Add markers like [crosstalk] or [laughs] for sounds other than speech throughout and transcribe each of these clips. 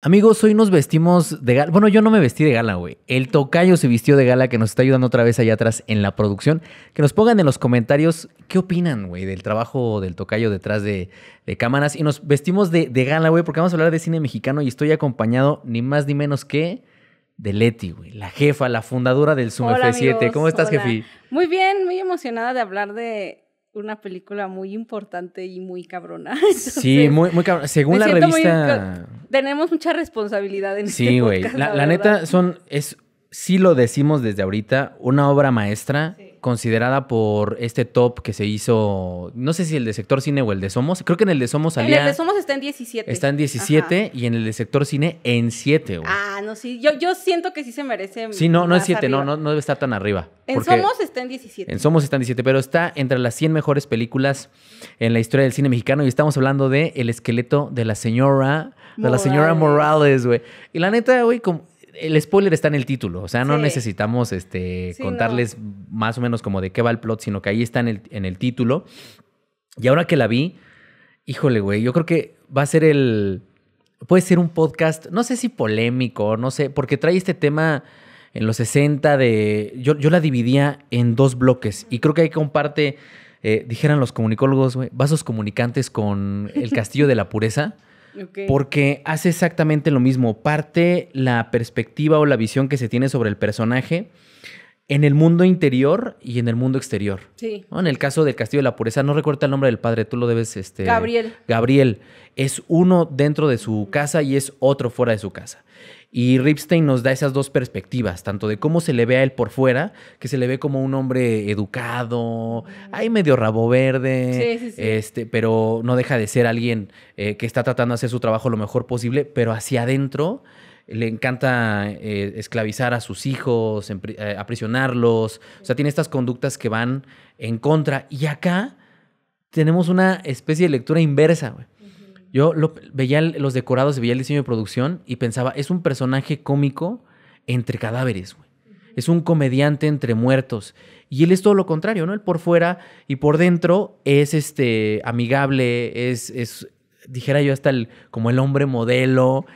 Amigos, hoy nos vestimos de gala. Bueno, yo no me vestí de gala, güey. El tocayo se vistió de gala que nos está ayudando otra vez allá atrás en la producción. Que nos pongan en los comentarios qué opinan, güey, del trabajo del tocayo detrás de, cámaras. Y nos vestimos de, gala, güey, porque vamos a hablar de cine mexicano y estoy acompañado ni más ni menos que de Leti, güey, la jefa, la fundadora del Zoom F7. ¿Cómo estás, jefi? Muy bien, muy emocionada de hablar de una película muy importante y muy cabrona. [laughs] sí, muy, muy cabrona. Según la revista. tenemos mucha responsabilidad en sí, este güey. la, la, neta, son. Es, sí lo decimos desde ahorita, una obra maestra considerada por este top que se hizo, no sé si el de sector cine o el de Somos, creo que en el de Somos salía... En el de Somos está en 17. Está en 17 y en el de sector cine en 7. Güey. Ah, no, sí, yo, yo siento que sí se merece. Sí, no, no es 7, no, no, debe estar tan arriba. En Somos está en 17. En Somos está en 17, pero está entre las 100 mejores películas en la historia del cine mexicano y estamos hablando de El esqueleto de la señora, de la señora Morales, güey. Y la neta, güey, como el spoiler está en el título, o sea, no necesitamos este, contarles más o menos como de qué va el plot, sino que ahí está en el, en el título. Y ahora que la vi, híjole, güey, yo creo que va a ser el... Puede ser un podcast, no sé si polémico, no sé, porque trae este tema en los 60 de... Yo, la dividía en dos bloques y creo que ahí comparte, eh, dijeran los comunicólogos, güey, vasos comunicantes con el [laughs] castillo de la pureza. Porque hace exactamente lo mismo. Parte la perspectiva o la visión que se tiene sobre el personaje en el mundo interior y en el mundo exterior. Sí. En el caso del Castillo de la Pureza, no recuerda el nombre del padre, tú lo debes... Este, Gabriel. Gabriel. Es uno dentro de su casa y es otro fuera de su casa. Y Ripstein nos da esas dos perspectivas, tanto de cómo se le ve a él por fuera, que se le ve como un hombre educado, Hay medio rabo verde, Este, pero no deja de ser alguien eh, que está tratando de hacer su trabajo lo mejor posible, pero hacia adentro le encanta eh, esclavizar a sus hijos, eh, aprisionarlos, o sea, tiene estas conductas que van en contra. Y acá tenemos una especie de lectura inversa, Yo lo, veía los decorados, veía el diseño de producción y pensaba, es un personaje cómico entre cadáveres, güey. Es un comediante entre muertos. Y él es todo lo contrario, ¿no? Él por fuera y por dentro es este amigable, es, es dijera yo, hasta el, como el hombre modelo,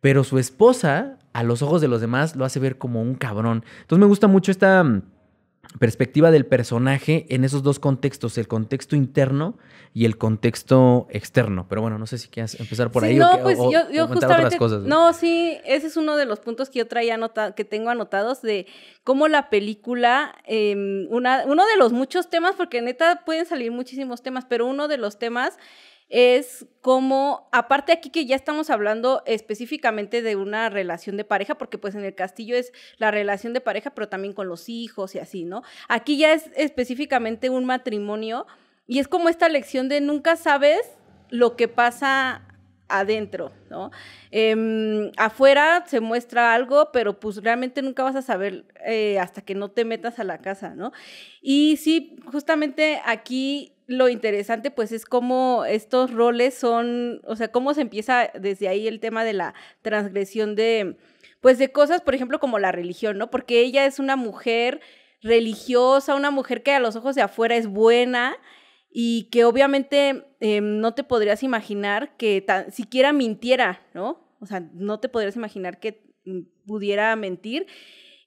pero su esposa, a los ojos de los demás, lo hace ver como un cabrón. Entonces me gusta mucho esta mm, perspectiva del personaje en esos dos contextos, el contexto interno y el contexto externo. Pero bueno, no sé si quieres empezar por ahí no, o, pues No, pues yo, yo justamente, No, sí, ese es uno de los puntos que yo traía anotado, que tengo anotados de cómo la película, em, una, uno de los muchos temas, porque neta pueden salir muchísimos temas, pero uno de los temas es como, aparte aquí que ya estamos hablando específicamente de una relación de pareja, porque pues en el castillo es la relación de pareja, pero también con los hijos y así, ¿no? Aquí ya es específicamente un matrimonio y es como esta lección de nunca sabes lo que pasa adentro, ¿no? Em, afuera se muestra algo, pero pues realmente nunca vas a saber eh, hasta que no te metas a la casa, ¿no? Y sí, justamente aquí lo interesante pues es cómo estos roles son, o sea, cómo se empieza desde ahí el tema de la transgresión de, pues de cosas, por ejemplo, como la religión, ¿no? Porque ella es una mujer religiosa, una mujer que a los ojos de afuera es buena y que obviamente em, no te podrías imaginar que siquiera mintiera, ¿no? O sea, no te podrías imaginar que mm, pudiera mentir.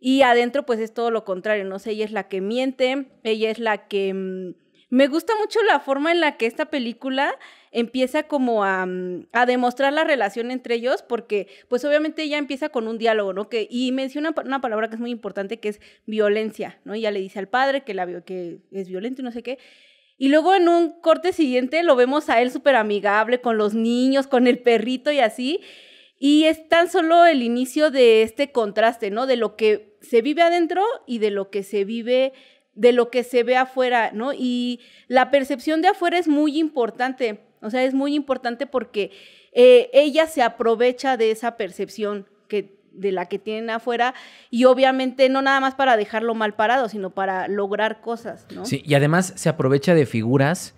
Y adentro, pues es todo lo contrario, ¿no? sé ella es la que miente, ella es la que mm, me gusta mucho la forma en la que esta película empieza como mm, a, demostrar la relación entre ellos, porque pues obviamente ella empieza con un diálogo, ¿no? Que, y menciona una palabra que es muy importante, que es violencia, ¿no? Y ya le dice al padre que, la, que es violento y no sé qué. Y luego en un corte siguiente lo vemos a él súper amigable con los niños, con el perrito y así. Y es tan solo el inicio de este contraste, ¿no? De lo que se vive adentro y de lo que se vive de lo que se ve afuera, ¿no? Y la percepción de afuera es muy importante, o sea, es muy importante porque eh, ella se aprovecha de esa percepción que, de la que tienen afuera y obviamente no nada más para dejarlo mal parado, sino para lograr cosas, ¿no? Sí, y además se aprovecha de figuras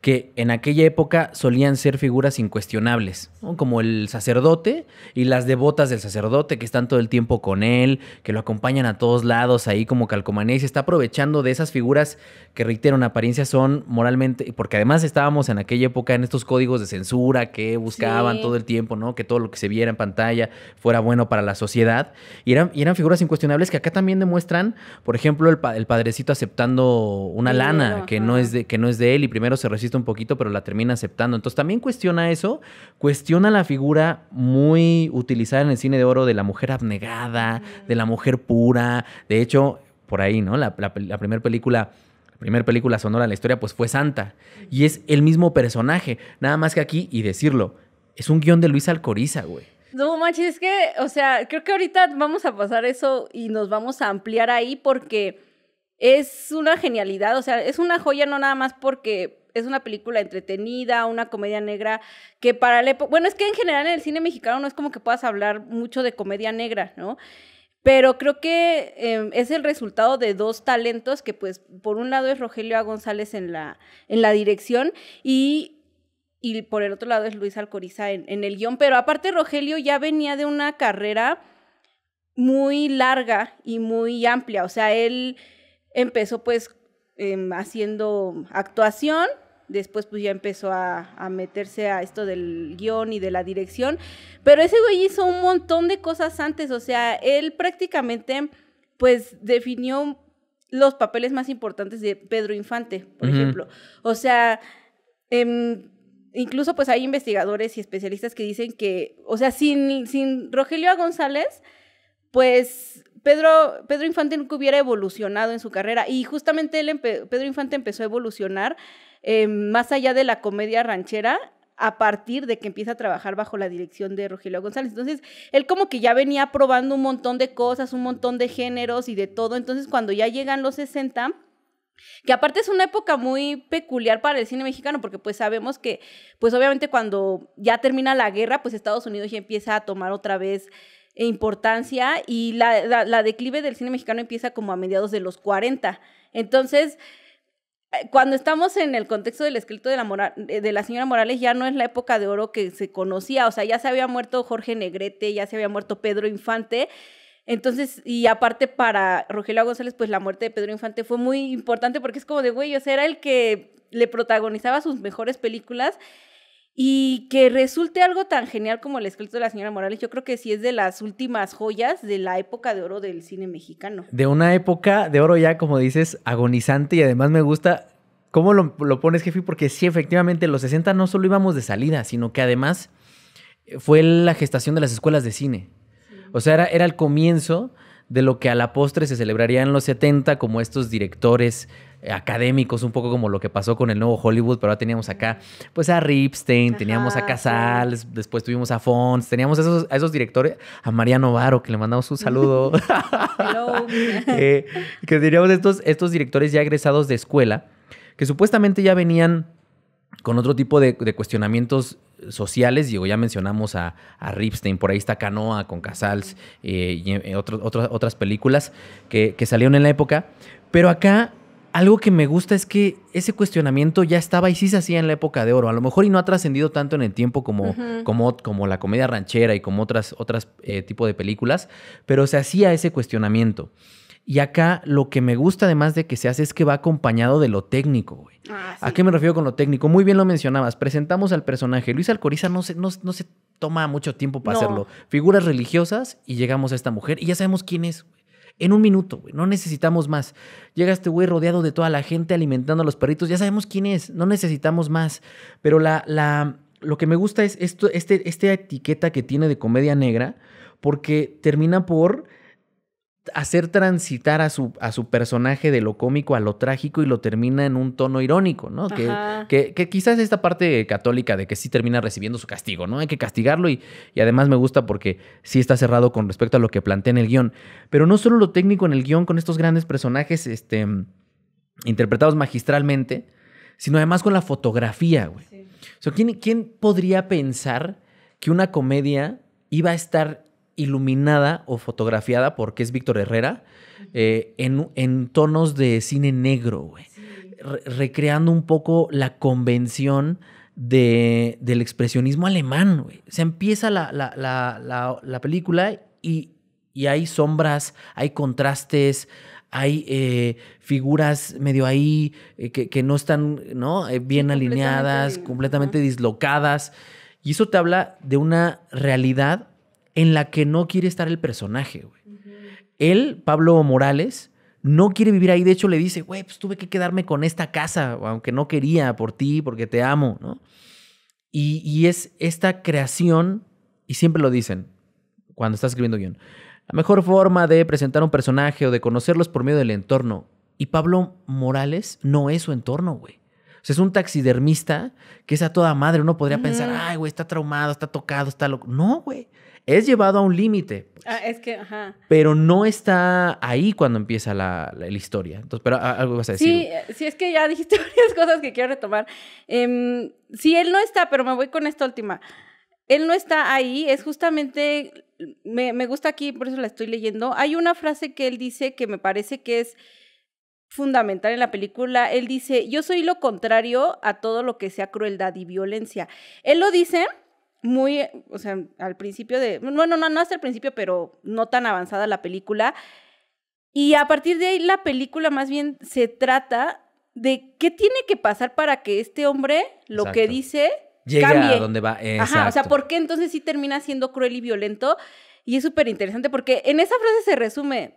que en aquella época solían ser figuras incuestionables, como el sacerdote y las devotas del sacerdote que están todo el tiempo con él, que lo acompañan a todos lados ahí como calcomanés está aprovechando de esas figuras que, reitero, en apariencia son moralmente, porque además estábamos en aquella época en estos códigos de censura que buscaban todo el tiempo, ¿no? que todo lo que se viera en pantalla fuera bueno para la sociedad, y eran, y eran figuras incuestionables que acá también demuestran, por ejemplo, el, padrecito aceptando una lana que no, es de, que no es de él y primero se recibe un poquito, pero la termina aceptando. Entonces también cuestiona eso, cuestiona la figura muy utilizada en el cine de oro de la mujer abnegada, de la mujer pura. De hecho, por ahí, ¿no? La, la, primera película primera película sonora de la historia, pues fue Santa. Y es el mismo personaje, nada más que aquí, y decirlo, es un guión de Luis Alcoriza, güey. No, manches, es que, o sea, creo que ahorita vamos a pasar eso y nos vamos a ampliar ahí porque es una genialidad, o sea, es una joya no nada más porque es una película entretenida, una comedia negra, que para la época, bueno, es que en general en el cine mexicano no es como que puedas hablar mucho de comedia negra, ¿no? Pero creo que em, es el resultado de dos talentos, que pues por un lado es Rogelio A. González en la, en la dirección y por el otro lado es Luis Alcoriza en, el guión. Pero aparte Rogelio ya venía de una carrera muy larga y muy amplia. O sea, él empezó pues em, haciendo actuación, después pues ya empezó a, a, meterse a esto del guión y de la dirección, pero ese güey hizo un montón de cosas antes, o sea, él prácticamente pues definió los papeles más importantes de Pedro Infante, por ejemplo. O sea, em, incluso pues hay investigadores y especialistas que dicen que, o sea, sin, sin Rogelio González, pues Pedro, Pedro Infante nunca hubiera evolucionado en su carrera. Y justamente él Pedro Infante empezó a evolucionar eh, más allá de la comedia ranchera, a partir de que empieza a trabajar bajo la dirección de Rogelio González. Entonces, él como que ya venía probando un montón de cosas, un montón de géneros y de todo. Entonces, cuando ya llegan los 60, que aparte es una época muy peculiar para el cine mexicano, porque pues sabemos que, pues obviamente cuando ya termina la guerra, pues Estados Unidos ya empieza a tomar otra vez importancia y la, la declive del cine mexicano empieza como a mediados de los 40. Entonces, eh, cuando estamos en el contexto del escrito de la, eh, de la señora Morales, ya no es la época de oro que se conocía, o sea, ya se había muerto Jorge Negrete, ya se había muerto Pedro Infante. Entonces, y aparte para Rogelio González, pues la muerte de Pedro Infante fue muy importante porque es como de, güey, o sea, era el que le protagonizaba sus mejores películas y que resulte algo tan genial como el escrito de la señora Morales, yo creo que sí es de las últimas joyas de la época de oro del cine mexicano. De una época de oro ya, como dices, agonizante y además me gusta cómo lo, pones, jefe, porque sí, efectivamente, los 60 no solo íbamos de salida, sino que además fue la gestación de las escuelas de cine. O sea, era, era el comienzo de lo que a la postre se celebraría en los 70 como estos directores eh, académicos, un poco como lo que pasó con el nuevo Hollywood, pero ahora teníamos acá pues a Ripstein, teníamos a Casals, después tuvimos a Fons, teníamos a esos, esos directores, a Mariano Varo, que le mandamos un saludo, [laughs] [laughs] eh, que diríamos estos, estos directores ya egresados de escuela, que supuestamente ya venían con otro tipo de, cuestionamientos sociales, digo, ya mencionamos a, Ripstein, por ahí está Canoa con Casals eh, y otras películas que, que salieron en la época, pero acá algo que me gusta es que ese cuestionamiento ya estaba y sí se hacía en la época de oro. A lo mejor y no ha trascendido tanto en el tiempo como, como, como la comedia ranchera y como otras, otras eh, de películas, pero se hacía ese cuestionamiento. Y acá lo que me gusta además de que se hace es que va acompañado de lo técnico, ah, ¿A qué me refiero con lo técnico? Muy bien lo mencionabas. Presentamos al personaje. Luis Alcoriza no se, no, se toma mucho tiempo para hacerlo. Figuras religiosas y llegamos a esta mujer y ya sabemos quién es en un minuto, güey. No necesitamos más. Llega este güey rodeado de toda la gente alimentando a los perritos. Ya sabemos quién es. No necesitamos más. Pero la, la, lo que me gusta es esto, este, esta etiqueta que tiene de comedia negra porque termina por hacer transitar a su, a su personaje de lo cómico a lo trágico y lo termina en un tono irónico, ¿no? Que, que, quizás esta parte católica de que sí termina recibiendo su castigo, ¿no? Hay que castigarlo y, además me gusta porque sí está cerrado con respecto a lo que plantea en el guión. Pero no solo lo técnico en el guión con estos grandes personajes este, interpretados magistralmente, sino además con la fotografía, güey. O sea, ¿quién, ¿quién podría pensar que una comedia iba a estar iluminada o fotografiada, porque es Víctor Herrera, eh, en, en, tonos de cine negro, recreando un poco la convención del expresionismo alemán, güey. Se empieza la, película y, hay sombras, hay contrastes, hay eh, figuras medio ahí eh, que, no están ¿no? bien alineadas, completamente, completamente dislocadas. Y eso te habla de una realidad en la que no quiere estar el personaje, güey. Él, Pablo Morales, no quiere vivir ahí. De hecho, le dice, güey, pues tuve que quedarme con esta casa, aunque no quería por ti, porque te amo, ¿no? Y, es esta creación, y siempre lo dicen cuando estás escribiendo guión, la mejor forma de presentar un personaje o de conocerlos por medio del entorno. Y Pablo Morales no es su entorno, güey. O sea, es un taxidermista que es a toda madre. Uno podría pensar, ay, güey, está traumado, está tocado, está loco. No, güey es llevado a un límite. Pues. Ah, es que, ajá. Pero no está ahí cuando empieza la, historia. Entonces, pero ah, algo vas a decir. Sí, si es que ya dijiste [laughs] varias cosas que quiero retomar. Eh, si él no está, pero me voy con esta última. Él no está ahí, es justamente, me, me gusta aquí, por eso la estoy leyendo. Hay una frase que él dice que me parece que es fundamental en la película. Él dice, yo soy lo contrario a todo lo que sea crueldad y violencia. Él lo dice muy, eh, o sea, al principio de, bueno, no, no hasta el principio, pero no tan avanzada la película. Y a partir de ahí la película más bien se trata de qué tiene que pasar para que este hombre lo que dice Llega a donde va. Ajá, o sea, ¿por qué entonces sí termina siendo cruel y violento? Y es súper interesante porque en esa frase se resume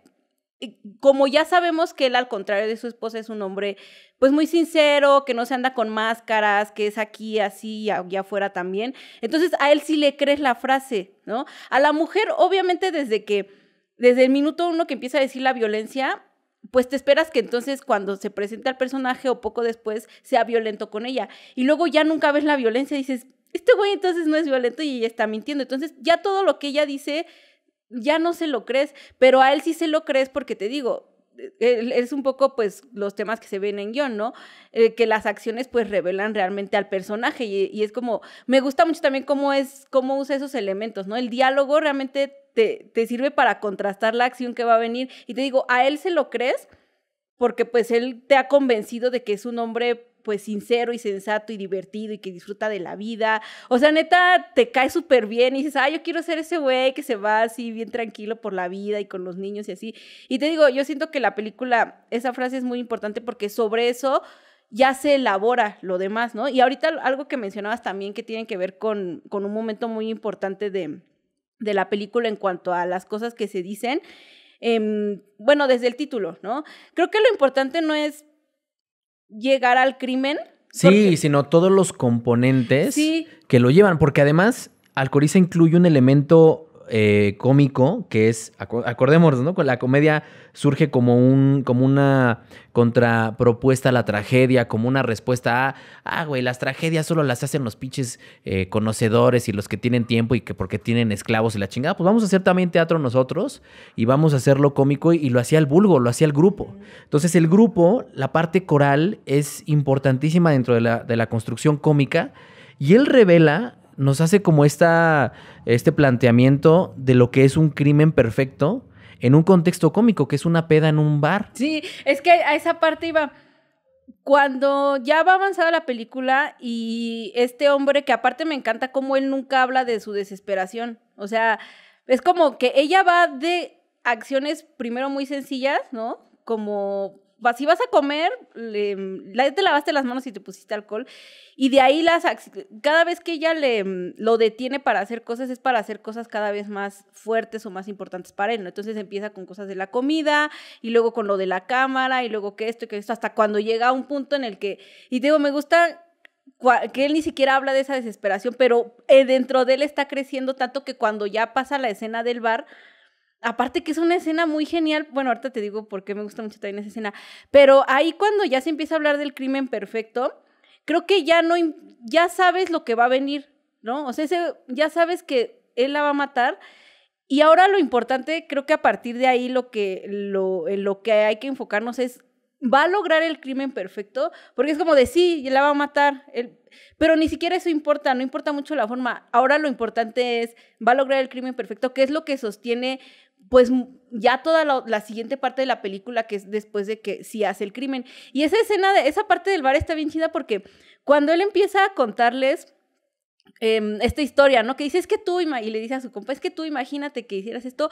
como ya sabemos que él, al contrario de su esposa, es un hombre pues muy sincero, que no se anda con máscaras, que es aquí, así y allá afuera también. Entonces a él sí le crees la frase, ¿no? A la mujer, obviamente, desde que, desde el minuto uno que empieza a decir la violencia, pues te esperas que entonces cuando se presente el personaje o poco después sea violento con ella. Y luego ya nunca ves la violencia, y dices, este güey entonces no es violento y ella está mintiendo. Entonces ya todo lo que ella dice ya no se lo crees, pero a él sí se lo crees porque te digo, es un poco pues los temas que se ven en guión, ¿no? Eh, que las acciones pues revelan realmente al personaje y, es como, me gusta mucho también cómo es, cómo usa esos elementos, ¿no? El diálogo realmente te, te sirve para contrastar la acción que va a venir y te digo, a él se lo crees porque pues él te ha convencido de que es un hombre pues sincero y sensato y divertido y que disfruta de la vida. O sea, neta, te cae súper bien y dices, ah, yo quiero ser ese güey que se va así bien tranquilo por la vida y con los niños y así. Y te digo, yo siento que la película, esa frase es muy importante porque sobre eso ya se elabora lo demás, ¿no? Y ahorita algo que mencionabas también que tiene que ver con, con un momento muy importante de, la película en cuanto a las cosas que se dicen. Em, bueno, desde el título, ¿no? Creo que lo importante no es llegar al crimen. Sí, sino todos los componentes que lo llevan, porque además Alcoriza incluye un elemento eh, cómico que es, acordémonos, ¿no? La comedia surge como, un, como una contrapropuesta a la tragedia, como una respuesta a, ah, güey, las tragedias solo las hacen los pinches eh, conocedores y los que tienen tiempo y que porque tienen esclavos y la chingada, pues vamos a hacer también teatro nosotros y vamos a hacerlo cómico y, lo hacía el vulgo, lo hacía el grupo. Entonces el grupo, la parte coral es importantísima dentro de la, de la construcción cómica y él revela nos hace como esta, este planteamiento de lo que es un crimen perfecto en un contexto cómico, que es una peda en un bar. Sí, es que a esa parte iba cuando ya va avanzada la película y este hombre, que aparte me encanta cómo él nunca habla de su desesperación, o sea, es como que ella va de acciones primero muy sencillas, ¿no? Como si vas a comer, te lavaste las manos y te pusiste alcohol. Y de ahí las cada vez que ella le lo detiene para hacer cosas es para hacer cosas cada vez más fuertes o más importantes para él, ¿no? Entonces empieza con cosas de la comida y luego con lo de la cámara y luego que esto y que esto hasta cuando llega a un punto en el que y digo, me gusta que él ni siquiera habla de esa desesperación, pero eh, dentro de él está creciendo tanto que cuando ya pasa la escena del bar Aparte que es una escena muy genial, bueno, ahorita te digo por qué me gusta mucho también esa escena, pero ahí cuando ya se empieza a hablar del crimen perfecto, creo que ya no, ya sabes lo que va a venir, ¿no? O sea, ya sabes que él la va a matar y ahora lo importante, creo que a partir de ahí lo que, lo, lo que hay que enfocarnos es va a lograr el crimen perfecto, porque es como de sí, la va a matar, él, pero ni siquiera eso importa, no importa mucho la forma. Ahora lo importante es, va a lograr el crimen perfecto, que es lo que sostiene pues ya toda la, siguiente parte de la película que es después de que sí hace el crimen. Y esa escena, de, esa parte del bar está bien chida porque cuando él empieza a contarles Em, esta historia, ¿no? Que dice, es que tú, y le dice a su compa, es que tú imagínate que hicieras esto.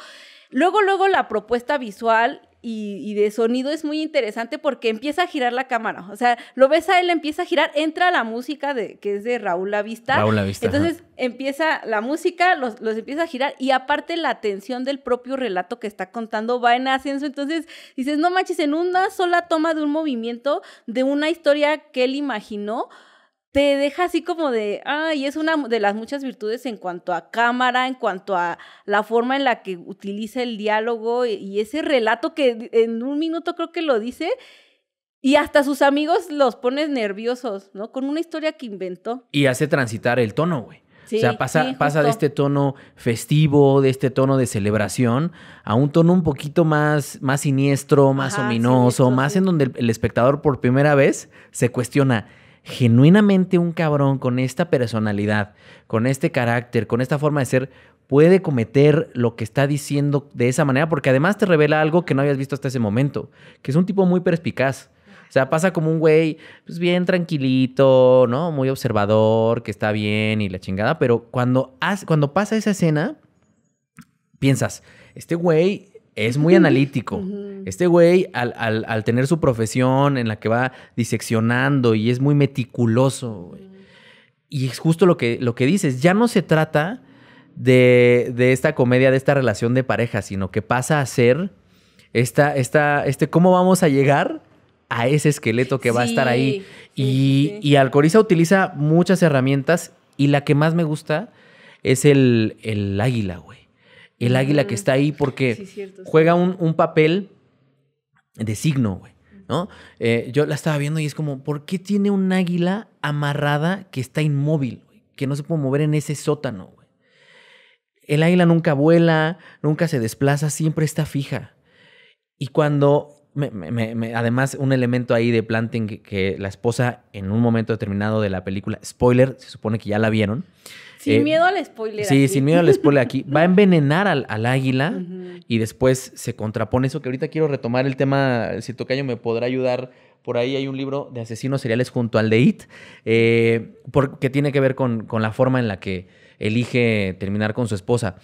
Luego, luego la propuesta visual y, de sonido es muy interesante porque empieza a girar la cámara. O sea, lo ves a él, empieza a girar, entra la música de, que es de Raúl La Vista. Raúl Entonces empieza la música, los, los, empieza a girar y aparte la tensión del propio relato que está contando va en ascenso. Entonces dices, no manches, en una sola toma de un movimiento, de una historia que él imaginó, te deja así como de, ay, es una de las muchas virtudes en cuanto a cámara, en cuanto a la forma en la que utiliza el diálogo y, ese relato que en un minuto creo que lo dice. Y hasta sus amigos los pones nerviosos, ¿no? Con una historia que inventó. Y hace transitar el tono, güey. o sea, pasa, pasa de este tono festivo, de este tono de celebración, a un tono un poquito más, más siniestro, más ominoso, más en donde el espectador por primera vez se cuestiona genuinamente un cabrón con esta personalidad, con este carácter, con esta forma de ser, puede cometer lo que está diciendo de esa manera, porque además te revela algo que no habías visto hasta ese momento, que es un tipo muy perspicaz. O sea, pasa como un güey, pues bien tranquilito, ¿no? Muy observador, que está bien y la chingada, pero cuando, cuando pasa esa escena, piensas, este güey es muy analítico. Este güey, al, tener su profesión en la que va diseccionando y es muy meticuloso, Y es justo lo que, lo que dices, ya no se trata de, esta comedia, de esta relación de pareja, sino que pasa a ser esta, este cómo vamos a llegar a ese esqueleto que va a estar ahí. y, Alcoriza utiliza muchas herramientas y la que más me gusta es el, el águila, güey el águila que ah. está ahí porque juega un, papel de signo, güey. ¿No? Eh, yo la estaba viendo y es como, ¿por qué tiene un águila amarrada que está inmóvil, que no se puede mover en ese sótano? Güey? El águila nunca vuela, nunca se desplaza, siempre está fija. Y cuando me, además, un elemento ahí de planting que, la esposa en un momento determinado de la película, spoiler, se supone que ya la vieron. Sin eh, miedo al spoiler. Sí, sin miedo al spoiler aquí. Va a [laughs] envenenar al, águila y después se contrapone eso, que ahorita quiero retomar el tema, si Tocayo me podrá ayudar. Por ahí hay un libro de asesinos seriales junto al de It, eh, porque tiene que ver con, con la forma en la que elige terminar con su esposa.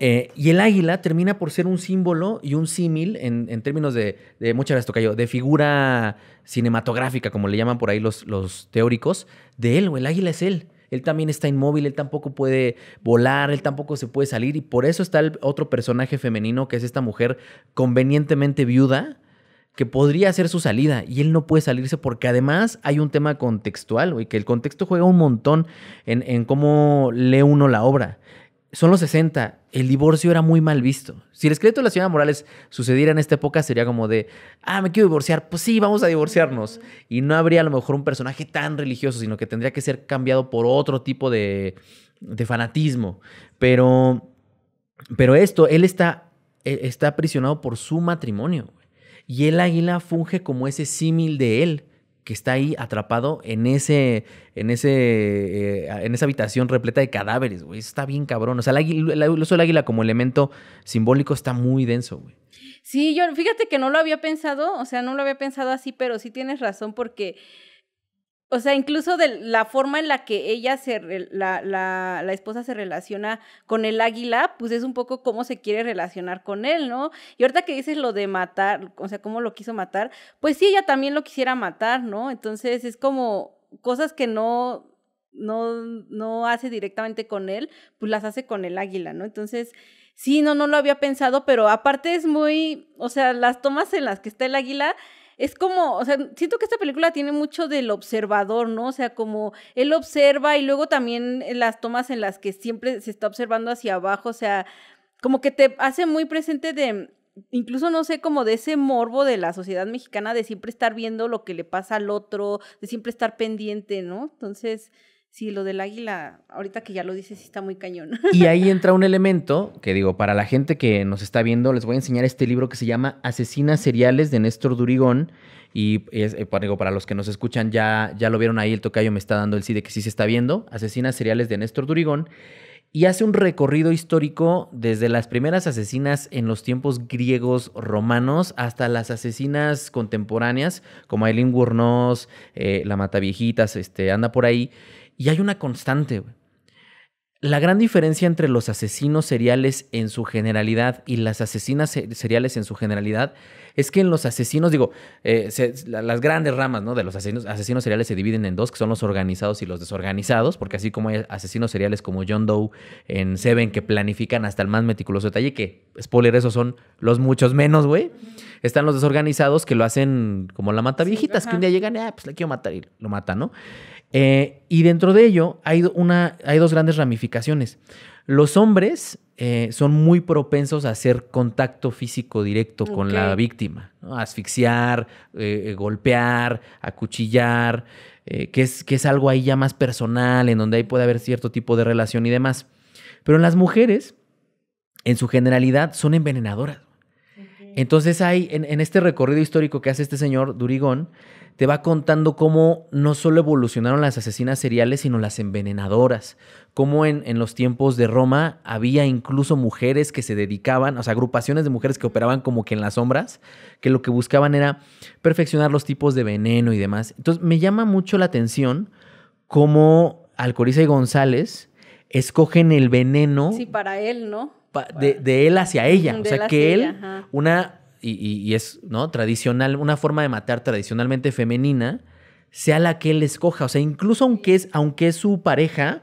Eh, y el águila termina por ser un símbolo y un símil en, términos de, de muchas toca yo, de figura cinematográfica, como le llaman por ahí los, teóricos, de él, o el águila es él. Él también está inmóvil, él tampoco puede volar, él tampoco se puede salir y por eso está el otro personaje femenino que es esta mujer convenientemente viuda que podría ser su salida y él no puede salirse porque además hay un tema contextual y que el contexto juega un montón en, en cómo lee uno la obra son los 60, el divorcio era muy mal visto. Si el escrito de la señora Morales sucediera en esta época, sería como de, ah, me quiero divorciar, pues sí, vamos a divorciarnos. Y no habría a lo mejor un personaje tan religioso, sino que tendría que ser cambiado por otro tipo de, fanatismo. Pero, pero esto, él está, e, está aprisionado por su matrimonio. Y el águila funge como ese símil de él que está ahí atrapado en ese, en ese, eh, en esa habitación repleta de cadáveres, güey. está bien cabrón. O sea, el, águila, el uso del águila como elemento simbólico está muy denso, güey. Sí, yo fíjate que no lo había pensado, o sea, no lo había pensado así, pero sí tienes razón porque o sea, incluso de la forma en la que ella se, la, la, esposa se relaciona con el águila, pues es un poco cómo se quiere relacionar con él, ¿no? Y ahorita que dices lo de matar, o sea, cómo lo quiso matar, pues sí, ella también lo quisiera matar, ¿no? Entonces es como cosas que no, no, no hace directamente con él, pues las hace con el águila, ¿no? Entonces, sí, no, no lo había pensado, pero aparte es muy, o sea, las tomas en las que está el águila es como, o sea, siento que esta película tiene mucho del observador, ¿no? O sea, como él observa y luego también las tomas en las que siempre se está observando hacia abajo, o sea, como que te hace muy presente de, incluso no sé, como de ese morbo de la sociedad mexicana de siempre estar viendo lo que le pasa al otro, de siempre estar pendiente, ¿no? Entonces, Sí, lo del águila, ahorita que ya lo dices, sí está muy cañón. Y ahí [laughs] entra un elemento que digo, para la gente que nos está viendo, les voy a enseñar este libro que se llama Asesinas Seriales de Néstor Durigón. Y es, eh, digo, para los que nos escuchan, ya, ya lo vieron ahí, el tocayo me está dando el sí de que sí se está viendo. Asesinas Seriales de Néstor Durigón. Y hace un recorrido histórico desde las primeras asesinas en los tiempos griegos romanos hasta las asesinas contemporáneas, como Aileen Wuornos, eh, la Mataviejitas, este, anda por ahí. Y hay una constante, La gran diferencia entre los asesinos seriales en su generalidad y las asesinas seriales en su generalidad es que en los asesinos, digo, eh, las grandes ramas ¿no? de los asesinos, asesinos seriales se dividen en dos, que son los organizados y los desorganizados, porque así como hay asesinos seriales como John Doe en Seven que planifican hasta el más meticuloso detalle, que, spoiler, esos son los muchos menos, güey. Están los desorganizados que lo hacen como la mata viejitas, que un día llegan, ah, pues le quiero matar y lo mata, ¿no? Eh, y dentro de ello hay, una, hay dos grandes ramificaciones. Los hombres eh, son muy propensos a hacer contacto físico directo con la víctima, asfixiar, eh, golpear, acuchillar, que, es, que es algo ahí ya más personal, en donde ahí puede haber cierto tipo de relación y demás. Pero en las mujeres, en su generalidad, son envenenadoras. Entonces hay, en, este recorrido histórico que hace este señor Durigón, te va contando cómo no solo evolucionaron las asesinas seriales, sino las envenenadoras. Cómo en, en, los tiempos de Roma había incluso mujeres que se dedicaban, o sea, agrupaciones de mujeres que operaban como que en las sombras, que lo que buscaban era perfeccionar los tipos de veneno y demás. Entonces me llama mucho la atención cómo Alcoriza y González escogen el veneno. Sí, para él, ¿no? de, él hacia ella. o sea, que él, una, y, es, ¿no? Tradicional, una forma de matar tradicionalmente femenina, sea la que él escoja. O sea, incluso aunque es, aunque su pareja,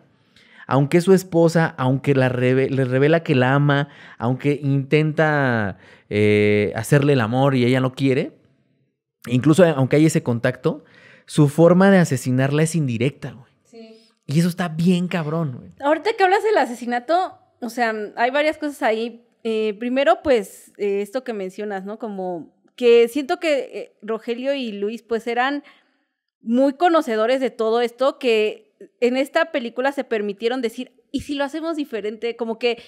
aunque es su esposa, aunque le revela que la ama, aunque intenta eh, hacerle el amor y ella no quiere, incluso aunque hay ese contacto, su forma de asesinarla es indirecta, güey. Sí. Y eso está bien cabrón, güey. Ahorita que hablas del asesinato, o sea, hay varias cosas ahí. Eh, primero, pues, eh, esto que mencionas, ¿no? Como que siento que eh, Rogelio y Luis, pues, eran muy conocedores de todo esto, que en esta película se permitieron decir, ¿y si lo hacemos diferente? Como que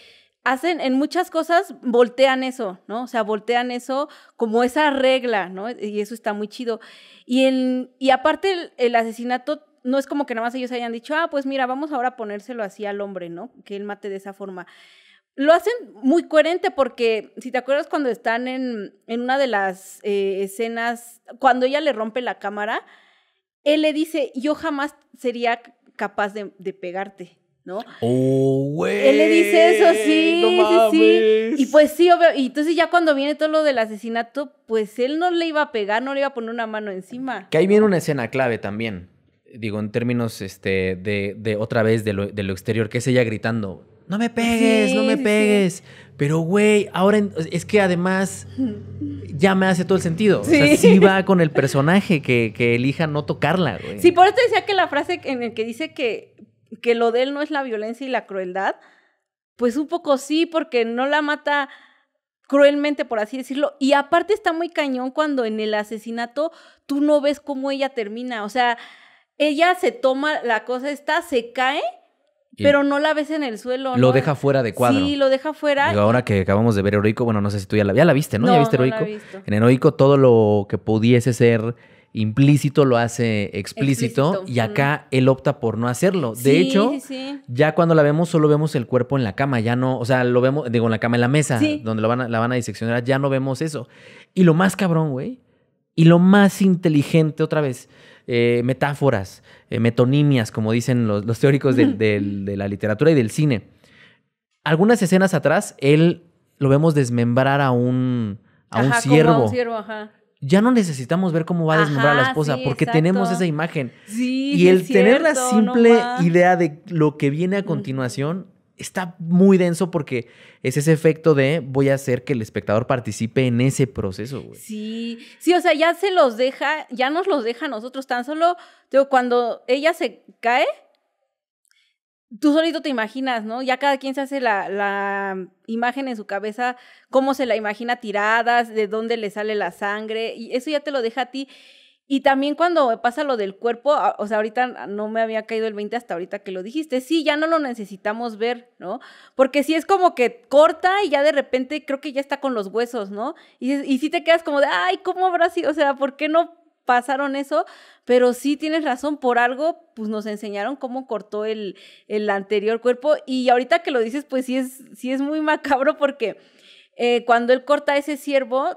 hacen en muchas cosas, voltean eso, ¿no? O sea, voltean eso como esa regla, ¿no? Y eso está muy chido. Y, en y aparte el asesinato no es como que nada más ellos hayan dicho, ah, pues mira, vamos ahora a ponérselo así al hombre, ¿no? Que él mate de esa forma. Lo hacen muy coherente porque, si te acuerdas, cuando están en, en una de las eh, escenas, cuando ella le rompe la cámara, él le dice, yo jamás sería capaz de, pegarte. ¿no? Oh, güey. Él le dice eso, sí, sí, sí. Y pues sí, Y entonces ya cuando viene todo lo del asesinato, pues él no le iba a pegar, no le iba a poner una mano encima. Que ahí viene una escena clave también digo, en términos este, de, de otra vez de lo, exterior, que es ella gritando, no me pegues, no me pegues. Pero, güey, ahora es que además ya me hace todo el sentido. O va con el personaje que, elija no tocarla, güey. Sí, por eso decía que la frase en la que dice que, que lo de él no es la violencia y la crueldad, pues un poco sí, porque no la mata cruelmente, por así decirlo. Y aparte está muy cañón cuando en el asesinato tú no ves cómo ella termina. O sea, ella se toma la cosa esta, se cae, pero no la ves en el suelo. Lo deja fuera de cuadro. Sí, lo deja fuera. ahora que acabamos de ver Heroico, bueno, no sé si tú ya la, ya la viste, ¿no? ya viste Heroico. En Heroico todo lo que pudiese ser implícito lo hace explícito, y acá él opta por no hacerlo. de hecho, ya cuando la vemos solo vemos el cuerpo en la cama, ya no, o sea, lo vemos, digo, en la cama, en la mesa, donde la van a diseccionar, ya no vemos eso. Y lo más cabrón, güey, y lo más inteligente otra vez eh, metáforas, eh, metonimias, como dicen los, teóricos de, la literatura y del cine. Algunas escenas atrás, él lo vemos desmembrar a un, a un ciervo. Ya no necesitamos ver cómo va a desmembrar a la esposa, porque tenemos esa imagen. y el tener la simple idea de lo que viene a continuación está muy denso porque es ese efecto de voy a hacer que el espectador participe en ese proceso, güey. Sí, sí, o sea, ya se los deja, ya nos los deja a nosotros tan solo, cuando ella se cae, tú solito te imaginas, ¿no? Ya cada quien se hace la, la imagen en su cabeza, cómo se la imagina tiradas, de dónde le sale la sangre, y eso ya te lo deja a ti. Y también cuando pasa lo del cuerpo, o sea, ahorita no me había caído el 20 hasta ahorita que lo dijiste, sí, ya no lo necesitamos ver, ¿no? Porque sí es como que corta y ya de repente creo que ya está con los huesos, ¿no? Y, sí te quedas como de, ay, ¿cómo habrá sido? O sea, ¿por qué no pasaron eso? Pero sí tienes razón, por algo, pues nos enseñaron cómo cortó el, el anterior cuerpo y ahorita que lo dices, pues sí es, sí es muy macabro porque... Eh, cuando él corta ese ciervo,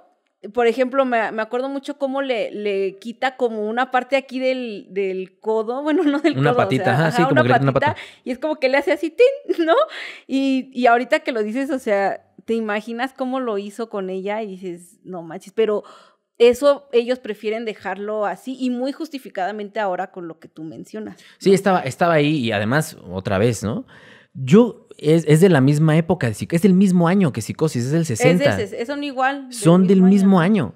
por ejemplo, me, acuerdo mucho cómo le, le quita como una parte aquí del, codo, bueno, no del una codo. Patita, o sí, como una, patita, una patita, Y es como que le hace así, [laughs] ¿no? Y, ahorita que lo dices, o sea, te imaginas cómo lo hizo con ella y dices, no manches, pero eso ellos prefieren dejarlo así y muy justificadamente ahora con lo que tú mencionas. Sí, estaba, estaba ahí y además, otra vez, ¿no? Yo es, de la misma época, es del mismo año que Psicosis, es del 60. Es, es, son igual. son del mismo año.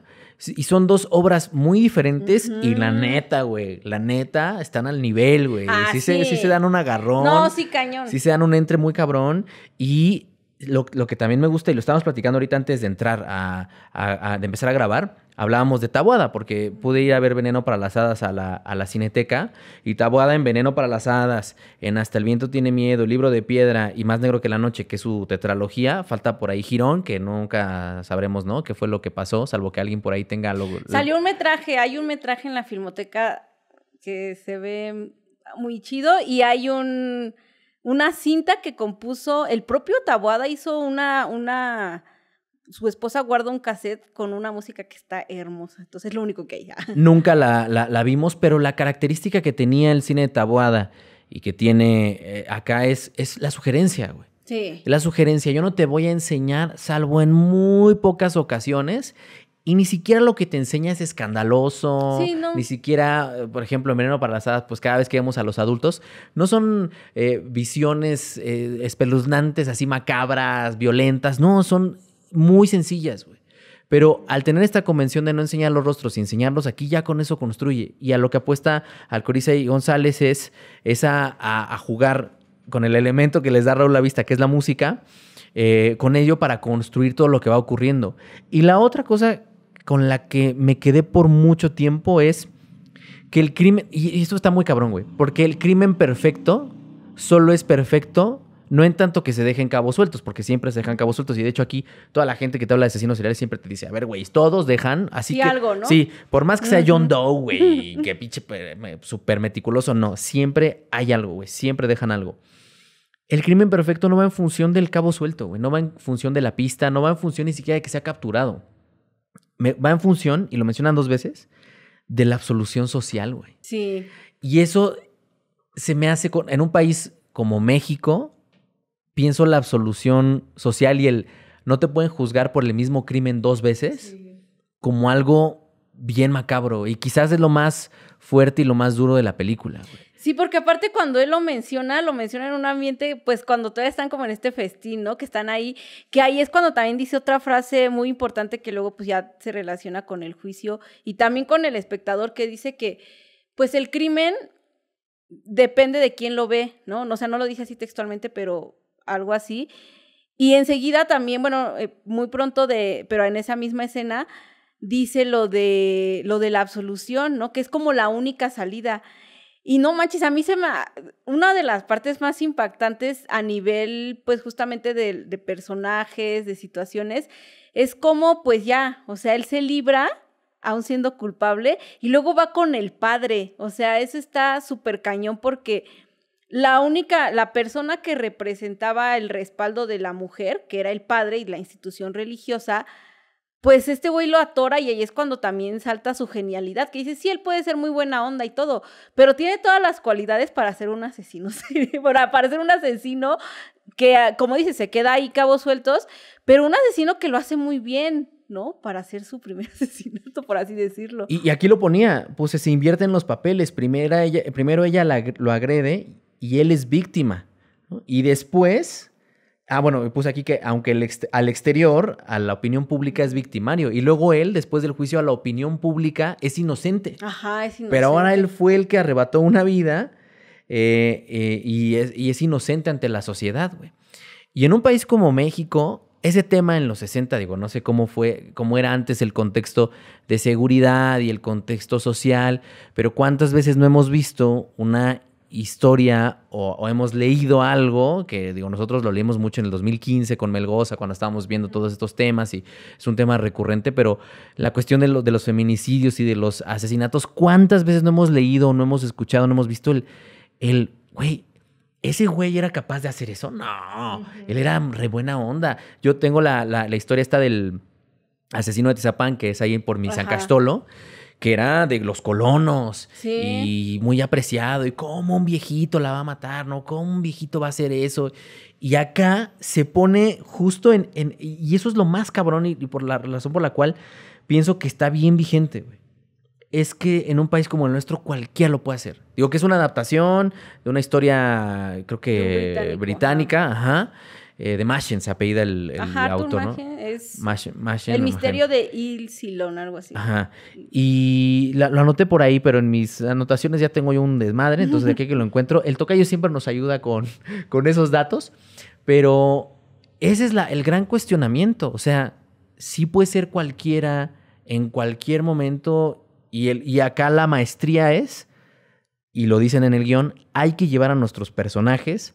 Y son dos obras muy diferentes y la neta, güey, la neta, están al nivel, güey. Ah, se, sí se dan un agarrón. No, sí, cañón. Sí se dan un entre muy cabrón y lo, lo, que también me gusta, y lo estábamos platicando ahorita antes de entrar a, de empezar a grabar, hablábamos de Tabuada, porque pude ir a ver Veneno para las Hadas a la, a la, Cineteca, y Tabuada en Veneno para las Hadas, en Hasta el Viento Tiene Miedo, Libro de Piedra y Más Negro que la Noche, que es su tetralogía, falta por ahí Girón, que nunca sabremos, ¿no?, qué fue lo que pasó, salvo que alguien por ahí tenga Salió un metraje, hay un metraje en la Filmoteca que se ve muy chido, y hay un una cinta que compuso, el propio Taboada hizo una, una, su esposa guarda un cassette con una música que está hermosa. Entonces es lo único que hay. Ah. [laughs] Nunca la, vimos, pero la característica que tenía el cine de Taboada y que tiene eh, acá es, es la sugerencia, güey. Sí. La sugerencia, yo no te voy a enseñar, salvo en muy pocas ocasiones, y ni siquiera lo que te enseña es escandaloso. Ni siquiera, eh, por ejemplo, en Veneno para las Hadas, pues cada vez que vemos a los adultos, no son eh, visiones eh, espeluznantes, así macabras, violentas. No, son muy sencillas, güey. Pero al tener esta convención de no enseñar los rostros y enseñarlos aquí, ya con eso construye. Y a lo que apuesta Alcoriza y González es, a, jugar con el elemento que les da Raúl la vista, que es la música, con ello para construir todo lo que va ocurriendo. Y la otra cosa con la que me quedé por mucho tiempo es que el crimen, y esto está muy cabrón, güey, porque el crimen perfecto solo es perfecto, no en tanto que se dejen cabos sueltos, porque siempre se dejan cabos sueltos, y de hecho aquí toda la gente que te habla de asesinos seriales siempre te dice, a ver, güey, todos dejan, así que... algo, ¿no? Sí, por más que sea John Doe, güey, [laughs] que pinche súper meticuloso, no, siempre hay algo, güey, siempre dejan algo. El crimen perfecto no va en función del cabo suelto, güey, no va en función de la pista, no va en función ni siquiera de que sea capturado va en función, y lo mencionan dos veces, de la absolución social, güey. Sí. Y eso se me hace con, en un país como México, pienso la absolución social y el no te pueden juzgar por el mismo crimen dos veces como algo bien macabro y quizás es lo más fuerte y lo más duro de la película. Güey. Sí, porque aparte cuando él lo menciona, lo menciona en un ambiente, pues cuando todavía están como en este festín, ¿no? Que están ahí, que ahí es cuando también dice otra frase muy importante que luego pues ya se relaciona con el juicio y también con el espectador que dice que pues el crimen depende de quién lo ve, ¿no? O sea, no lo dice así textualmente, pero algo así. Y enseguida también, bueno, eh, muy pronto de, pero en esa misma escena dice lo de lo de la absolución, ¿no? Que es como la única salida. Y no manches, a mí se me... Una de las partes más impactantes a nivel, pues justamente de, personajes, de situaciones, es cómo, pues ya, o sea, él se libra, aún siendo culpable, y luego va con el padre. O sea, eso está súper cañón porque la única, la persona que representaba el respaldo de la mujer, que era el padre y la institución religiosa, pues este güey lo atora y ahí es cuando también salta su genialidad, que dice, sí, él puede ser muy buena onda y todo, pero tiene todas las cualidades para ser un asesino, [laughs] para, para ser un asesino que, ah, como dice, se queda ahí cabos sueltos, pero un asesino que lo hace muy bien, ¿no? Para hacer su primer [laughs] asesinato, por así decirlo. Y, aquí lo ponía, pues se invierten los papeles, primero ella lo agrede y él es víctima, ¿no? y después Ah, bueno, puse aquí que aunque al exterior, a la opinión pública es victimario. Y luego él, después del juicio a la opinión pública, es inocente. Ajá, es inocente. Pero ahora él fue el que arrebató una vida eh, eh, y, es, inocente ante la sociedad, güey. Y en un país como México, ese tema en los 60, digo, no sé cómo fue, cómo era antes el contexto de seguridad y el contexto social, pero cuántas veces no hemos visto una historia o, hemos leído algo, que digo, nosotros lo leímos mucho en el 2015 con Melgoza, cuando estábamos viendo todos estos temas y es un tema recurrente, pero la cuestión de, los feminicidios y de los asesinatos, ¿cuántas veces no hemos leído, no hemos escuchado, no hemos visto el, el güey, ese güey era capaz de hacer eso? No, él era re buena onda. Yo tengo la, historia esta del asesino de Tizapán, que es ahí por mi San Castolo que era de los colonos y muy apreciado. Y cómo un viejito la va a matar, ¿no? ¿Cómo un viejito va a hacer eso? Y acá se pone justo en... y eso es lo más cabrón y, por la razón por la cual pienso que está bien vigente, Es que en un país como el nuestro cualquiera lo puede hacer. Digo que es una adaptación de una historia, creo que británica, ajá. Eh, de Machen, se apellida el, el Ajá, autor, ¿no? Es Machen, el misterio de Il Silon, algo así. Ajá. Y lo anoté por ahí, pero en mis anotaciones ya tengo yo un desmadre, entonces de qué que lo encuentro. El tocayo siempre nos ayuda con, [laughs] con esos datos, pero ese es la, el gran cuestionamiento. O sea, sí puede ser cualquiera en cualquier momento y, el, y acá la maestría es, y lo dicen en el guión, hay que llevar a nuestros personajes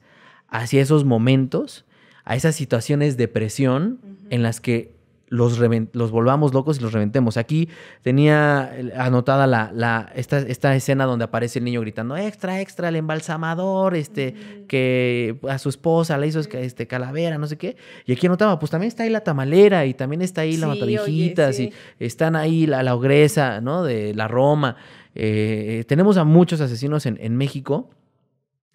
hacia esos momentos a esas situaciones de presión en las que los, los, volvamos locos y los reventemos. Aquí tenía anotada la, esta, escena donde aparece el niño gritando, extra, extra, el embalsamador, este, que a su esposa le hizo este, calavera, no sé qué. Y aquí anotaba, pues también está ahí la tamalera y también está ahí la matadijitas y están ahí la, ogresa, ¿no? De la Roma. Eh, eh, tenemos a muchos asesinos en México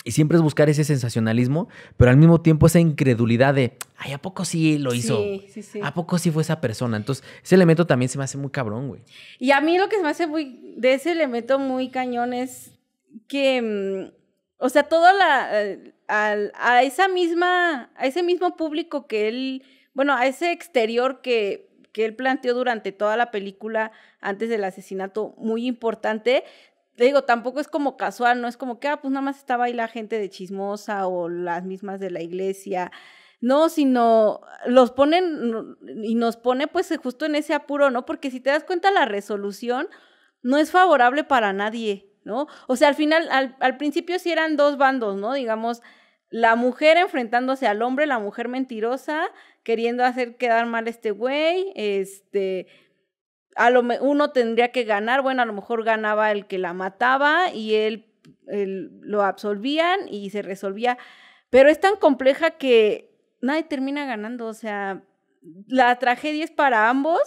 y siempre es buscar ese sensacionalismo, pero al mismo tiempo esa incredulidad de, ay, ¿a poco sí lo hizo? Sí, sí, sí. ¿A poco sí fue esa persona? Entonces, ese elemento también se me hace muy cabrón, güey. Y a mí lo que se me hace muy, de ese elemento muy cañón es que, mm, o sea, toda la, eh, a, esa misma, a ese mismo público que él, bueno, a ese exterior que que él planteó durante toda la película antes del asesinato muy importante, te digo, tampoco es como casual, no es como que, ah, pues nada más estaba ahí la gente de chismosa o las mismas de la iglesia. No, sino los ponen y nos pone pues justo en ese apuro, ¿no? Porque si te das cuenta la resolución no es favorable para nadie, ¿no? O sea, al final, al, principio sí eran dos bandos, ¿no? Digamos, la mujer enfrentándose al hombre, la mujer mentirosa, queriendo hacer quedar mal este güey, este, a lo, uno tendría que ganar, bueno, a lo mejor ganaba el que la mataba y él, lo absolvían y se resolvía, pero es tan compleja que nadie termina ganando, o sea, la tragedia es para ambos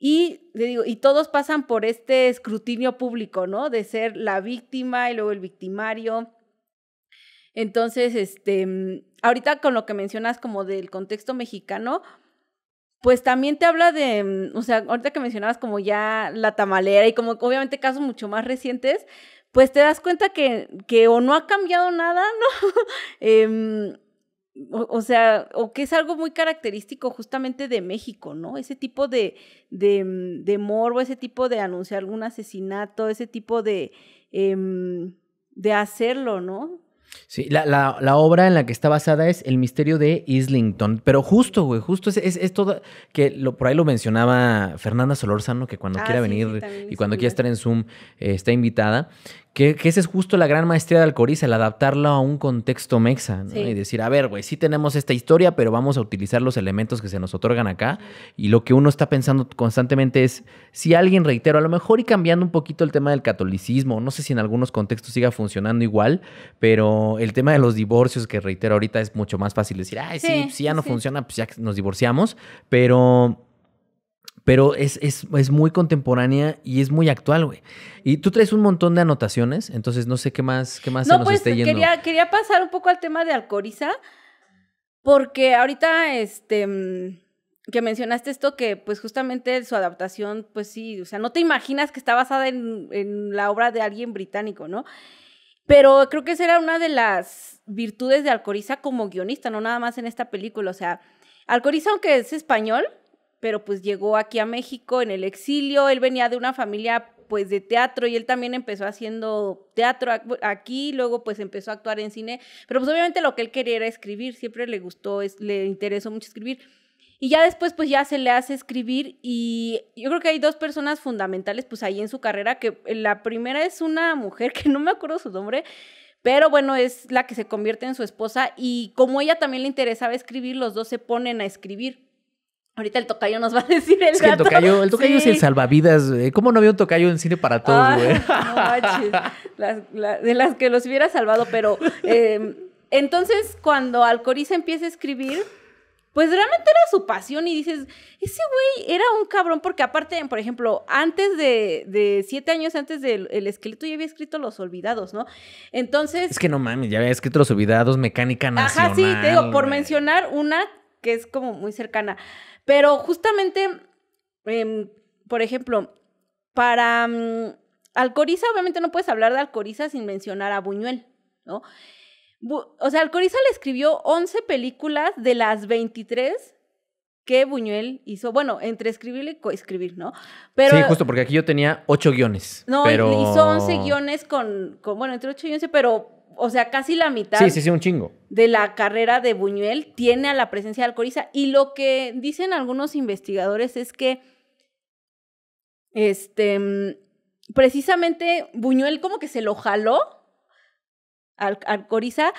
y, digo, y todos pasan por este escrutinio público, ¿no? De ser la víctima y luego el victimario. Entonces, este, ahorita con lo que mencionas como del contexto mexicano, pues también te habla de, mm, o sea, ahorita que mencionabas como ya la tamalera y como obviamente casos mucho más recientes, pues te das cuenta que, que o no ha cambiado nada, ¿no? [laughs] Em, o, sea, o que es algo muy característico justamente de México, ¿no? Ese tipo de, de, mm, de morbo, ese tipo de anunciar algún asesinato, ese tipo de, em, de hacerlo, ¿no? Sí, la, la, la, obra en la que está basada es El misterio de Islington. Pero justo, güey, justo es, es, todo. Que lo, por ahí lo mencionaba Fernanda Solorzano, que cuando ah, quiera venir y cuando quiera estar en Zoom eh, está invitada. Que, esa es justo la gran maestría de Alcoriza el adaptarlo a un contexto mexa, ¿no? Y decir, a ver, güey, sí tenemos esta historia, pero vamos a utilizar los elementos que se nos otorgan acá. Y lo que uno está pensando constantemente es, si alguien, reitero, a lo mejor y cambiando un poquito el tema del catolicismo, no sé si en algunos contextos siga funcionando igual, pero el tema de los divorcios, que reitero, ahorita es mucho más fácil decir, ay, sí, sí ya no funciona, pues ya nos divorciamos, pero pero es, es, muy contemporánea y es muy actual, güey. Y tú traes un montón de anotaciones, entonces no sé qué más, más se nos pues, esté yendo. Quería, quería pasar un poco al tema de Alcoriza, porque ahorita, este mm, que mencionaste esto que pues justamente su adaptación, pues sí, o sea, no te imaginas que está basada en, en, la obra de alguien británico, ¿no? Pero creo que esa era una de las virtudes de Alcoriza como guionista, no nada más en esta película, o sea, Alcoriza aunque es español, pero pues llegó aquí a México en el exilio, él venía de una familia pues de teatro y él también empezó haciendo teatro aquí, luego pues empezó a actuar en cine, pero pues obviamente lo que él quería era escribir, siempre le gustó, es, le interesó mucho escribir. Y ya después pues ya se le hace escribir y yo creo que hay dos personas fundamentales pues ahí en su carrera, que la primera es una mujer [laughs] que no me acuerdo su nombre, pero bueno, es la que se convierte en su esposa y como ella también le interesaba escribir, los dos se ponen a escribir. Ahorita el tocayo nos va a decir el es que El tocayo, el tocayo es el salvavidas. ¿Cómo no había un tocayo en cine para todos, güey? [laughs] No, las, de las que los hubiera salvado, pero [laughs] em, entonces cuando Alcoriza empieza a escribir, pues realmente era su pasión y dices, ese güey era un cabrón porque aparte, por ejemplo, antes de, de siete años antes del escrito, esqueleto ya había escrito Los Olvidados, ¿no? Entonces... Es que no mames, ya había escrito Los Olvidados, Mecánica Nacional. Ajá, sí, te digo, por mencionar una que es como muy cercana. Pero justamente, em, por ejemplo, para mm, Alcoriza, obviamente no puedes hablar de Alcoriza sin mencionar a Buñuel, ¿no? o sea, Alcoriza le escribió 11 películas de las 23 que Buñuel hizo, bueno, entre escribir y coescribir, ¿no? Pero, sí, justo, porque aquí yo tenía 8 guiones. No, hizo 11 guiones con, con, bueno, entre ocho y 11, pero o sea, casi la mitad. De la carrera de Buñuel tiene a la presencia de Alcoriza. Y lo que dicen algunos investigadores es que. Este. Precisamente Buñuel como que se lo jaló al Alcoriza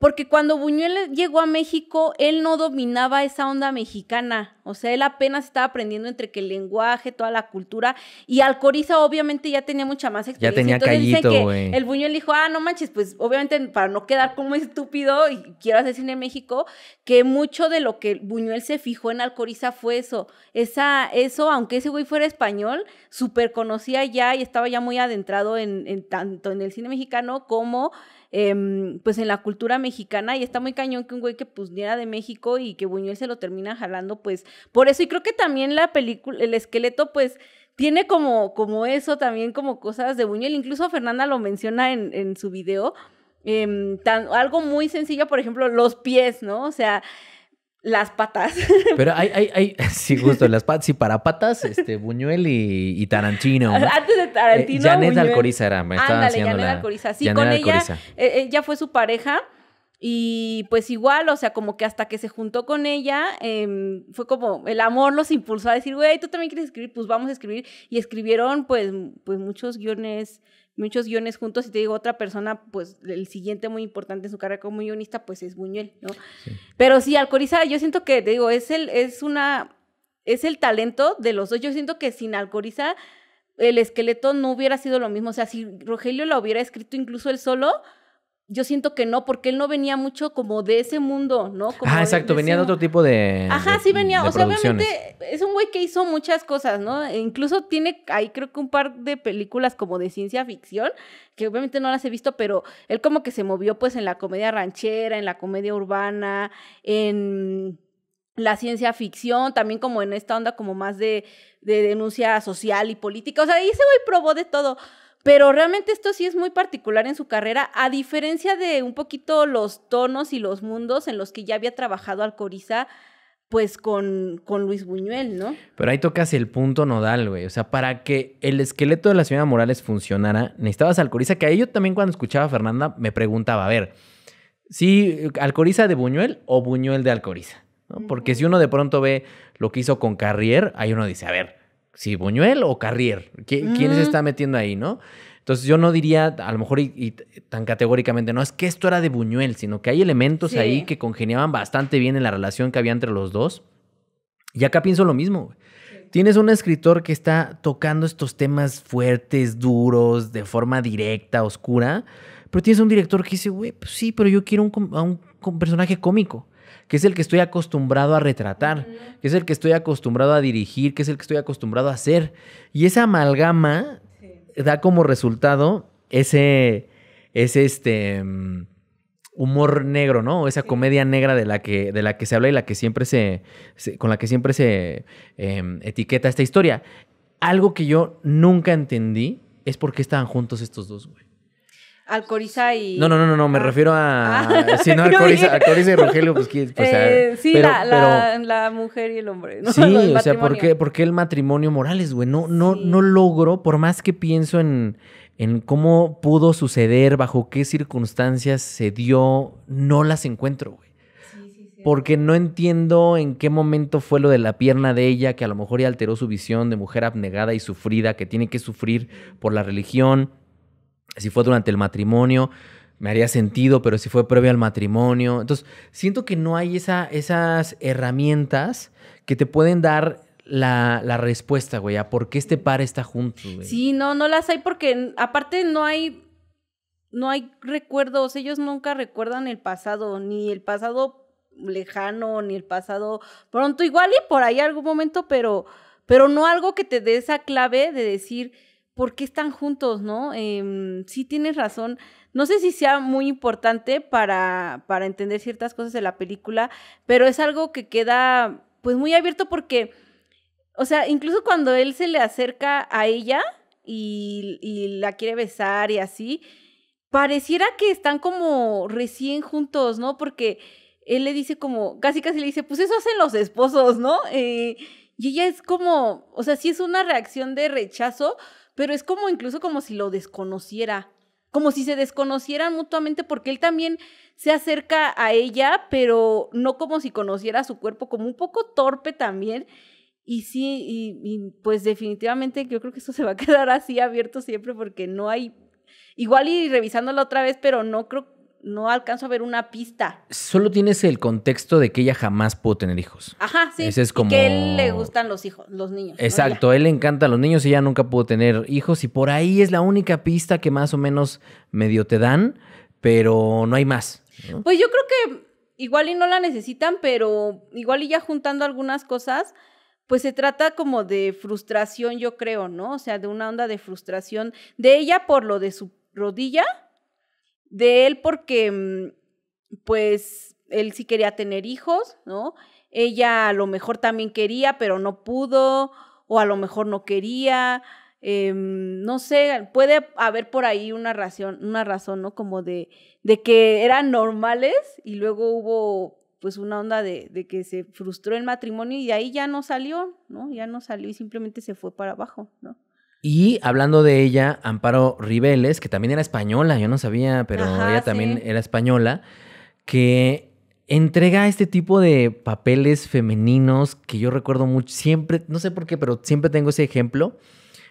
porque cuando Buñuel llegó a México, él no dominaba esa onda mexicana, o sea, él apenas estaba aprendiendo entre que el lenguaje, toda la cultura, y Alcoriza obviamente ya tenía mucha más experiencia. Ya tenía Entonces, que El Buñuel dijo, ah, no manches, pues obviamente para no quedar como estúpido y quiero hacer cine en México, que mucho de lo que Buñuel se fijó en Alcoriza fue eso, esa, eso, aunque ese güey fuera español, súper conocía ya y estaba ya muy adentrado en tanto en el cine mexicano como Em, pues en la cultura mexicana y está muy cañón que un güey que pues de México y que Buñuel se lo termina jalando pues por eso y creo que también la película, el esqueleto pues tiene como, como eso también como cosas de Buñuel, incluso Fernanda lo menciona en, su video. Em, algo muy sencillo, por ejemplo, los pies, ¿no? O sea, las patas. [laughs] Pero hay, hay, hay, [laughs] sí, justo, las patas, sí, para patas, este, Buñuel y, Tarantino. Antes de Tarantino. Eh, Janet Alcoriza era, me estaban Ándale, Janet Alcoriza. Sí, con ella, e, ella fue su pareja. Y pues igual, o sea, como que hasta que se juntó con ella, em, fue como el amor los impulsó a decir, güey, tú también quieres escribir, pues vamos a escribir. Y escribieron pues, pues muchos guiones muchos guiones juntos y te digo, otra persona, pues el siguiente muy importante en su carrera como guionista, pues es Buñuel, ¿no? Pero sí, Alcoriza, yo siento que, te digo, es el, es una, es el talento de los dos. Yo siento que sin Alcoriza el esqueleto no hubiera sido lo mismo. O sea, si Rogelio lo hubiera escrito incluso él solo, yo siento que no, porque él no venía mucho como de ese mundo, ¿no? Como ah, exacto, venía de otro tipo de. Ajá, sí venía. O sea, obviamente es un güey que hizo muchas cosas, ¿no? E incluso tiene ahí creo que un par de películas como de ciencia ficción, que obviamente no las he visto, pero él como que se movió pues en la comedia ranchera, en la comedia urbana, en la ciencia ficción, también como en esta onda como más de, de denuncia social y política. O sea, ahí ese güey probó de todo. Pero realmente esto sí es muy particular en su carrera, a diferencia de un poquito los tonos y los mundos en los que ya había trabajado Alcoriza, pues con, con Luis Buñuel, ¿no? Pero ahí tocas el punto nodal, güey. O sea, para que el esqueleto de la señora Morales funcionara, necesitabas Alcoriza, que a ello también cuando escuchaba a Fernanda me preguntaba, a ver, ¿si Alcoriza de Buñuel o Buñuel de Alcoriza? ¿No? Porque si uno de pronto ve lo que hizo con Carrier, ahí uno dice, a ver, si Buñuel o Carrier. ¿Quién, se está metiendo ahí, no? Entonces yo no diría, a lo mejor y, tan categóricamente, no, es que esto era de Buñuel, sino que hay elementos ahí que congeniaban bastante bien en la relación que había entre los dos. Y acá pienso lo mismo. Tienes un escritor que está tocando estos temas fuertes, duros, de forma directa, oscura, pero tienes un director que dice, güey, pues sí, pero yo quiero un personaje cómico que es el que estoy acostumbrado a retratar, que es el que estoy acostumbrado a dirigir, que es el que estoy acostumbrado a hacer. Y esa amalgama da como resultado ese, ese este, mm, humor negro, ¿no? Esa comedia negra de la que, de la que se habla y la que siempre se, con la que siempre se em, etiqueta esta historia. Algo que yo nunca entendí es por qué estaban juntos estos dos, güey. Alcoriza y. No, no, no, no, me ah. refiero a. Ah. Si [laughs] no, [laughs] Alcoriza, Alcoriza y Rogelio, pues [laughs] eh, sí, la, mujer y el hombre. Sí, o sea, ¿por qué, el matrimonio Morales, güey? No, no, no logro, por más que pienso en, en cómo pudo suceder, bajo qué circunstancias se dio, no las encuentro, güey. Porque no entiendo en qué momento fue lo de la pierna de ella, que a lo mejor ya alteró su visión de mujer abnegada y sufrida, que tiene que sufrir por la religión si fue durante el matrimonio, me haría sentido, pero si fue previo al matrimonio. Entonces, siento que no hay esa, esas herramientas que te pueden dar la, la, respuesta, güey, a por qué este par está junto, güey. Sí, no, no las hay porque aparte no hay, no hay recuerdos, ellos nunca recuerdan el pasado, ni el pasado lejano, ni el pasado pronto, igual y por ahí algún momento, pero, pero no algo que te dé esa clave de decir por qué están juntos, ¿no? Em, sí tienes razón. No sé si sea muy importante para, para entender ciertas cosas de la película, pero es algo que queda pues muy abierto porque, o sea, incluso cuando él se le acerca a ella y, la quiere besar y así, pareciera que están como recién juntos, ¿no? Porque él le dice como, casi casi le dice, pues eso hacen los esposos, ¿no? Eh, y ella es como, o sea, sí es una reacción de rechazo, pero es como incluso como si lo desconociera, como si se desconocieran mutuamente porque él también se acerca a ella, pero no como si conociera su cuerpo, como un poco torpe también. Y sí, y, pues definitivamente yo creo que eso se va a [laughs] quedar así abierto siempre porque no hay, igual y revisándolo otra vez, pero no creo, no alcanzo a ver una pista. Solo tienes el contexto de que ella jamás pudo tener hijos. Ajá, sí. es como... que él le gustan los hijos, los niños. Exacto, él le encantan los niños y ella nunca pudo tener hijos. Y por ahí es la única pista que más o menos medio te dan, pero no hay más. Pues yo creo que igual y no la necesitan, pero igual y ya juntando algunas cosas, pues se trata como de frustración, yo creo, ¿no? O sea, de una onda de frustración de ella por lo de su rodilla de él porque, mm, pues, él sí quería tener hijos, ¿no? Ella a lo mejor también quería, pero no pudo, o a lo mejor no quería. Em, no sé, puede haber por ahí una razón, una razón, ¿no? Como de, de que eran normales y luego hubo pues una onda de, de, que se frustró el matrimonio y de ahí ya no salió, ¿no? Ya no salió y simplemente se fue para abajo, ¿no? Y hablando de ella, Amparo Ribeles, que también era española, yo no sabía, pero ella también era española, que entrega este tipo de papeles femeninos que yo recuerdo mucho, siempre, no sé por qué, pero siempre tengo ese ejemplo.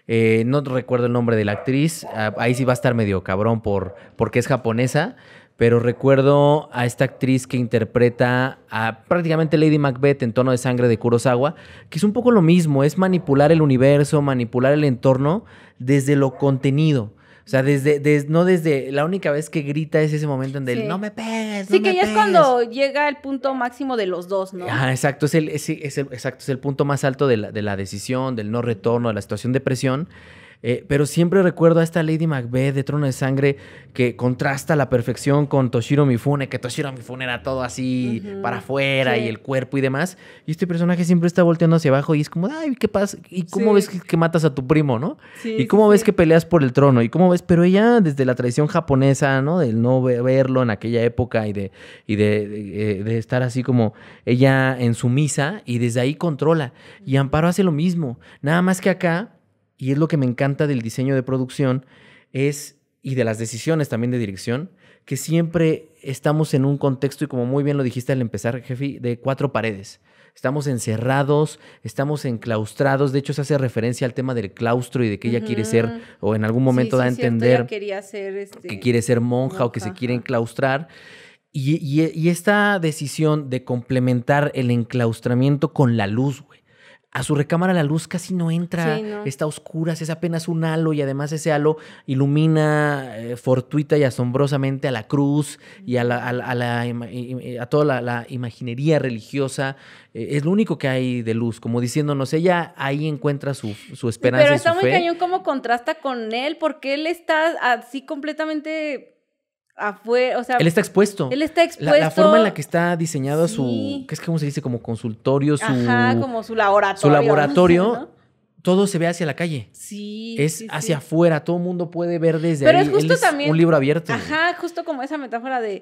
Eh, no recuerdo el nombre de la actriz, ah, ahí sí va a estar medio cabrón por, porque es japonesa, pero recuerdo a esta actriz que interpreta a prácticamente Lady Macbeth en tono de sangre de Kurosawa, que es un poco lo mismo, es manipular el universo, manipular el entorno desde lo contenido. O sea, desde, no desde, la única vez que grita es ese momento en el no me pegues. No sí, que ya es cuando llega el punto máximo de los dos, ¿no? Ah, exacto, es el, exacto, es el punto más alto de la, de la decisión, del no retorno, de la situación de presión. Eh, pero siempre recuerdo a esta Lady Macbeth de Trono de Sangre que contrasta la perfección con Toshiro Mifune, que Toshiro Mifune era todo así para afuera y el cuerpo y demás. Y este personaje siempre está volteando hacia abajo y es como, ay, ¿qué pasa? ¿Y cómo ves que, matas a tu primo, no? ¿Y cómo ves que peleas por el trono? ¿Y cómo ves? Pero ella, desde la tradición japonesa, ¿no? Del no verlo en aquella época y de, y eh, de estar así como ella en su misa y desde ahí controla. Y Amparo hace lo mismo. Nada más que acá y es lo que me encanta del diseño de producción, es, y de las decisiones también de dirección, que siempre estamos en un contexto, y como muy bien lo dijiste al empezar, jefe, de cuatro paredes. Estamos encerrados, estamos enclaustrados. De hecho, se hace referencia al tema del claustro y de que ella quiere ser, o en algún momento da a entender este, que quiere ser monja, o que se quiere enclaustrar. Y, y, esta decisión de complementar el enclaustramiento con la luz, güey a su recámara la luz casi no entra, está oscura, es apenas un halo y además ese halo ilumina eh, fortuita y asombrosamente a la cruz y a, la, a, la, a, toda la, imaginería religiosa. Eh, es lo único que hay de luz, como diciéndonos, ella ahí encuentra su, su esperanza. pero está muy cañón cómo contrasta con él, porque él está así completamente o sea... Él está expuesto. Él está expuesto. La, forma en la que está diseñado su, ¿qué es cómo se dice? Como consultorio, su... Ajá, como su laboratorio. Su laboratorio. todo se ve hacia la calle. Sí. Es hacia afuera, todo el mundo puede ver desde es Un libro abierto. Ajá, justo como esa metáfora de,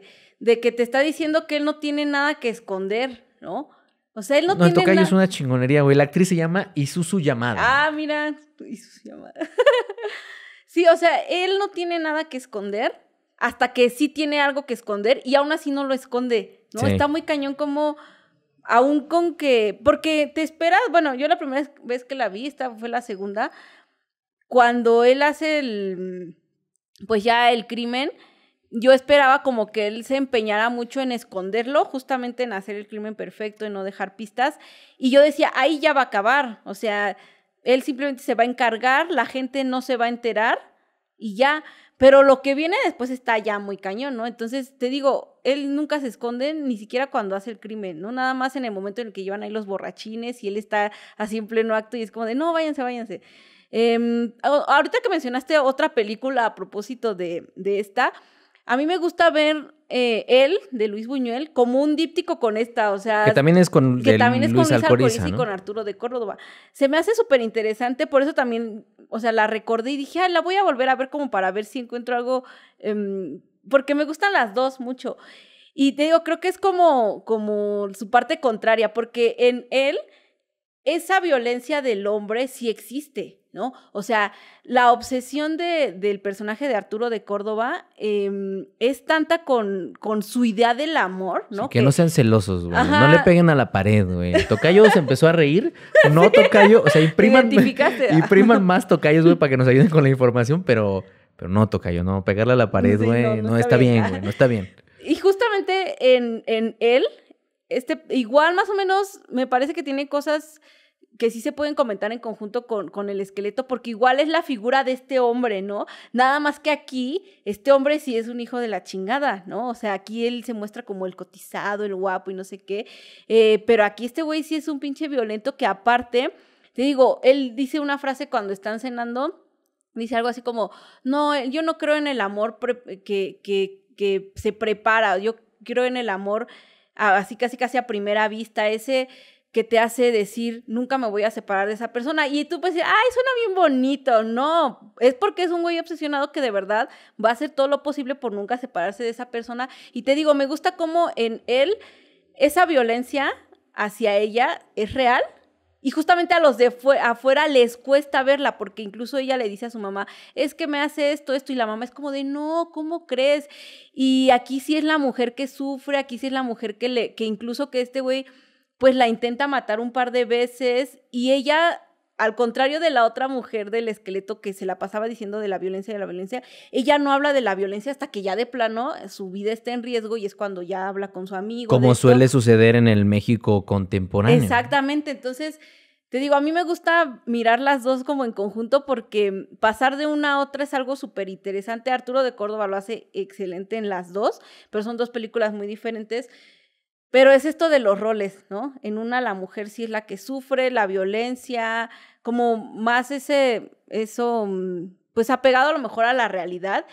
que te está diciendo que él no tiene nada que esconder, ¿no? O sea, él no, no tiene. No, es una chingonería, güey. La actriz se llama Isuzu Yamada. Ah, mira, Isuzu Yamada. [laughs] sí, o sea, él no tiene nada que esconder hasta que sí tiene algo que esconder y aún así no lo esconde, ¿no? Está muy cañón como aún con que, porque te esperas, bueno, yo la primera vez que la vi, esta fue la segunda, cuando él hace el, pues ya el crimen, yo esperaba como que él se empeñara mucho en esconderlo, justamente en hacer el crimen perfecto, en no dejar pistas, y yo decía, ahí ya va a acabar, o sea, él simplemente se va a encargar, la gente no se va a enterar y ya, pero lo que viene después está ya muy cañón, ¿no? Entonces, te digo, él nunca se esconde, ni siquiera cuando hace el crimen, ¿no? Nada más en el momento en el que llevan ahí los borrachines y él está así en pleno acto y es como de, no, váyanse, váyanse. Em, ahorita que mencionaste otra película a propósito de, de esta, a mí me gusta ver eh, él, de Luis Buñuel, como un díptico con esta, o sea... Que también es con, que también es con Alcoriza, y con Arturo de Córdoba. Se me hace súper interesante, por eso también, o sea, la recordé y dije, la voy a volver a ver como para ver si encuentro algo, em, porque me gustan las dos mucho. Y te digo, creo que es como, como su parte contraria, porque en él esa violencia del hombre sí existe, ¿no? O sea, la obsesión del personaje de Arturo de Córdoba em, es tanta con, con, su idea del amor, ¿no? que, no sean celosos, güey. No le peguen a la pared, güey. Tocayo se empezó a reír. [laughs] No, Tocayo. O sea, impriman, [laughs] [laughs] impriman más Tocayos, güey, para que nos ayuden con la información, pero, pero no, Tocayo, no. Pegarle a la pared, güey. no, está, bien, güey. No está bien. Y justamente en, en él, este, igual más o menos, me parece que tiene cosas que sí se pueden comentar en conjunto con, con, el esqueleto, porque igual es la figura de este hombre, ¿no? Nada más que aquí, este hombre sí es un hijo de la chingada, ¿no? O sea, aquí él se muestra como el cotizado, el guapo y no sé qué, eh, pero aquí este güey sí es un pinche violento que aparte, te digo, él dice una frase cuando están cenando, dice algo así como, no, eh, yo no creo en el amor que, que, que se prepara, yo creo en el amor así casi casi a primera vista, ese que te hace decir, nunca me voy a separar de esa persona. Y tú puedes decir, ay, suena bien bonito. No, es porque es un güey obsesionado que de verdad va a hacer todo lo posible por nunca separarse de esa persona. Y te digo, me gusta cómo en él esa violencia hacia ella es real. Y justamente a los de afuera les cuesta verla, porque incluso ella le dice a su mamá, es que me hace esto, esto, y la mamá es como de, no, ¿cómo crees? Y aquí sí es la mujer que sufre, aquí sí es la mujer que, le, que incluso que este güey pues la intenta matar un par de veces y ella al contrario de la otra mujer del esqueleto que se la pasaba diciendo de la violencia, de la violencia, ella no habla de la violencia hasta que ya de plano eh, su vida está en riesgo y es cuando ya habla con su amigo. Como suele suceder en el México contemporáneo. Exactamente, entonces te digo, a mí me gusta mirar las dos como en conjunto porque pasar de una a otra es algo súper interesante. Arturo de Córdoba lo hace excelente en las dos, pero son dos películas muy diferentes. Pero es esto de los roles, ¿no? En una la mujer sí es la que sufre la violencia, como más ese, eso, mm, pues apegado a lo mejor a la realidad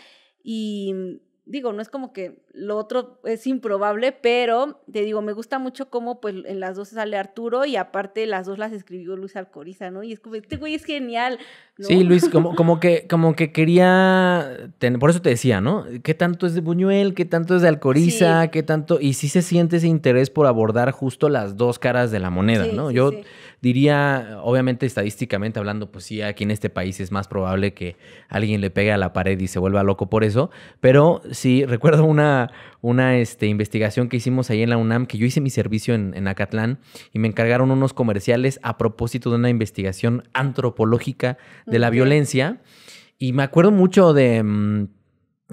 y, mm, digo, no es como que lo otro es improbable, pero te digo, me gusta mucho cómo pues en las dos sale Arturo y aparte las dos las escribió Luis Alcoriza, ¿no? Y es como, este güey es genial. Sí, Luis, como, como, que, como que quería, tener, por eso te decía, ¿no? ¿Qué tanto es de Buñuel? ¿Qué tanto es de Alcoriza? ¿Qué tanto? Y sí se siente ese interés por abordar justo las dos caras de la moneda, ¿no? Yo diría, obviamente estadísticamente hablando, pues sí, aquí en este país es más probable que alguien le pegue a la pared y se vuelva loco por eso, pero sí, [laughs] recuerdo una, una este, investigación que hicimos ahí en la UNAM, que yo hice mi servicio en, Acatlán y me encargaron unos comerciales a propósito de una investigación antropológica de la violencia y me acuerdo mucho de... Mm,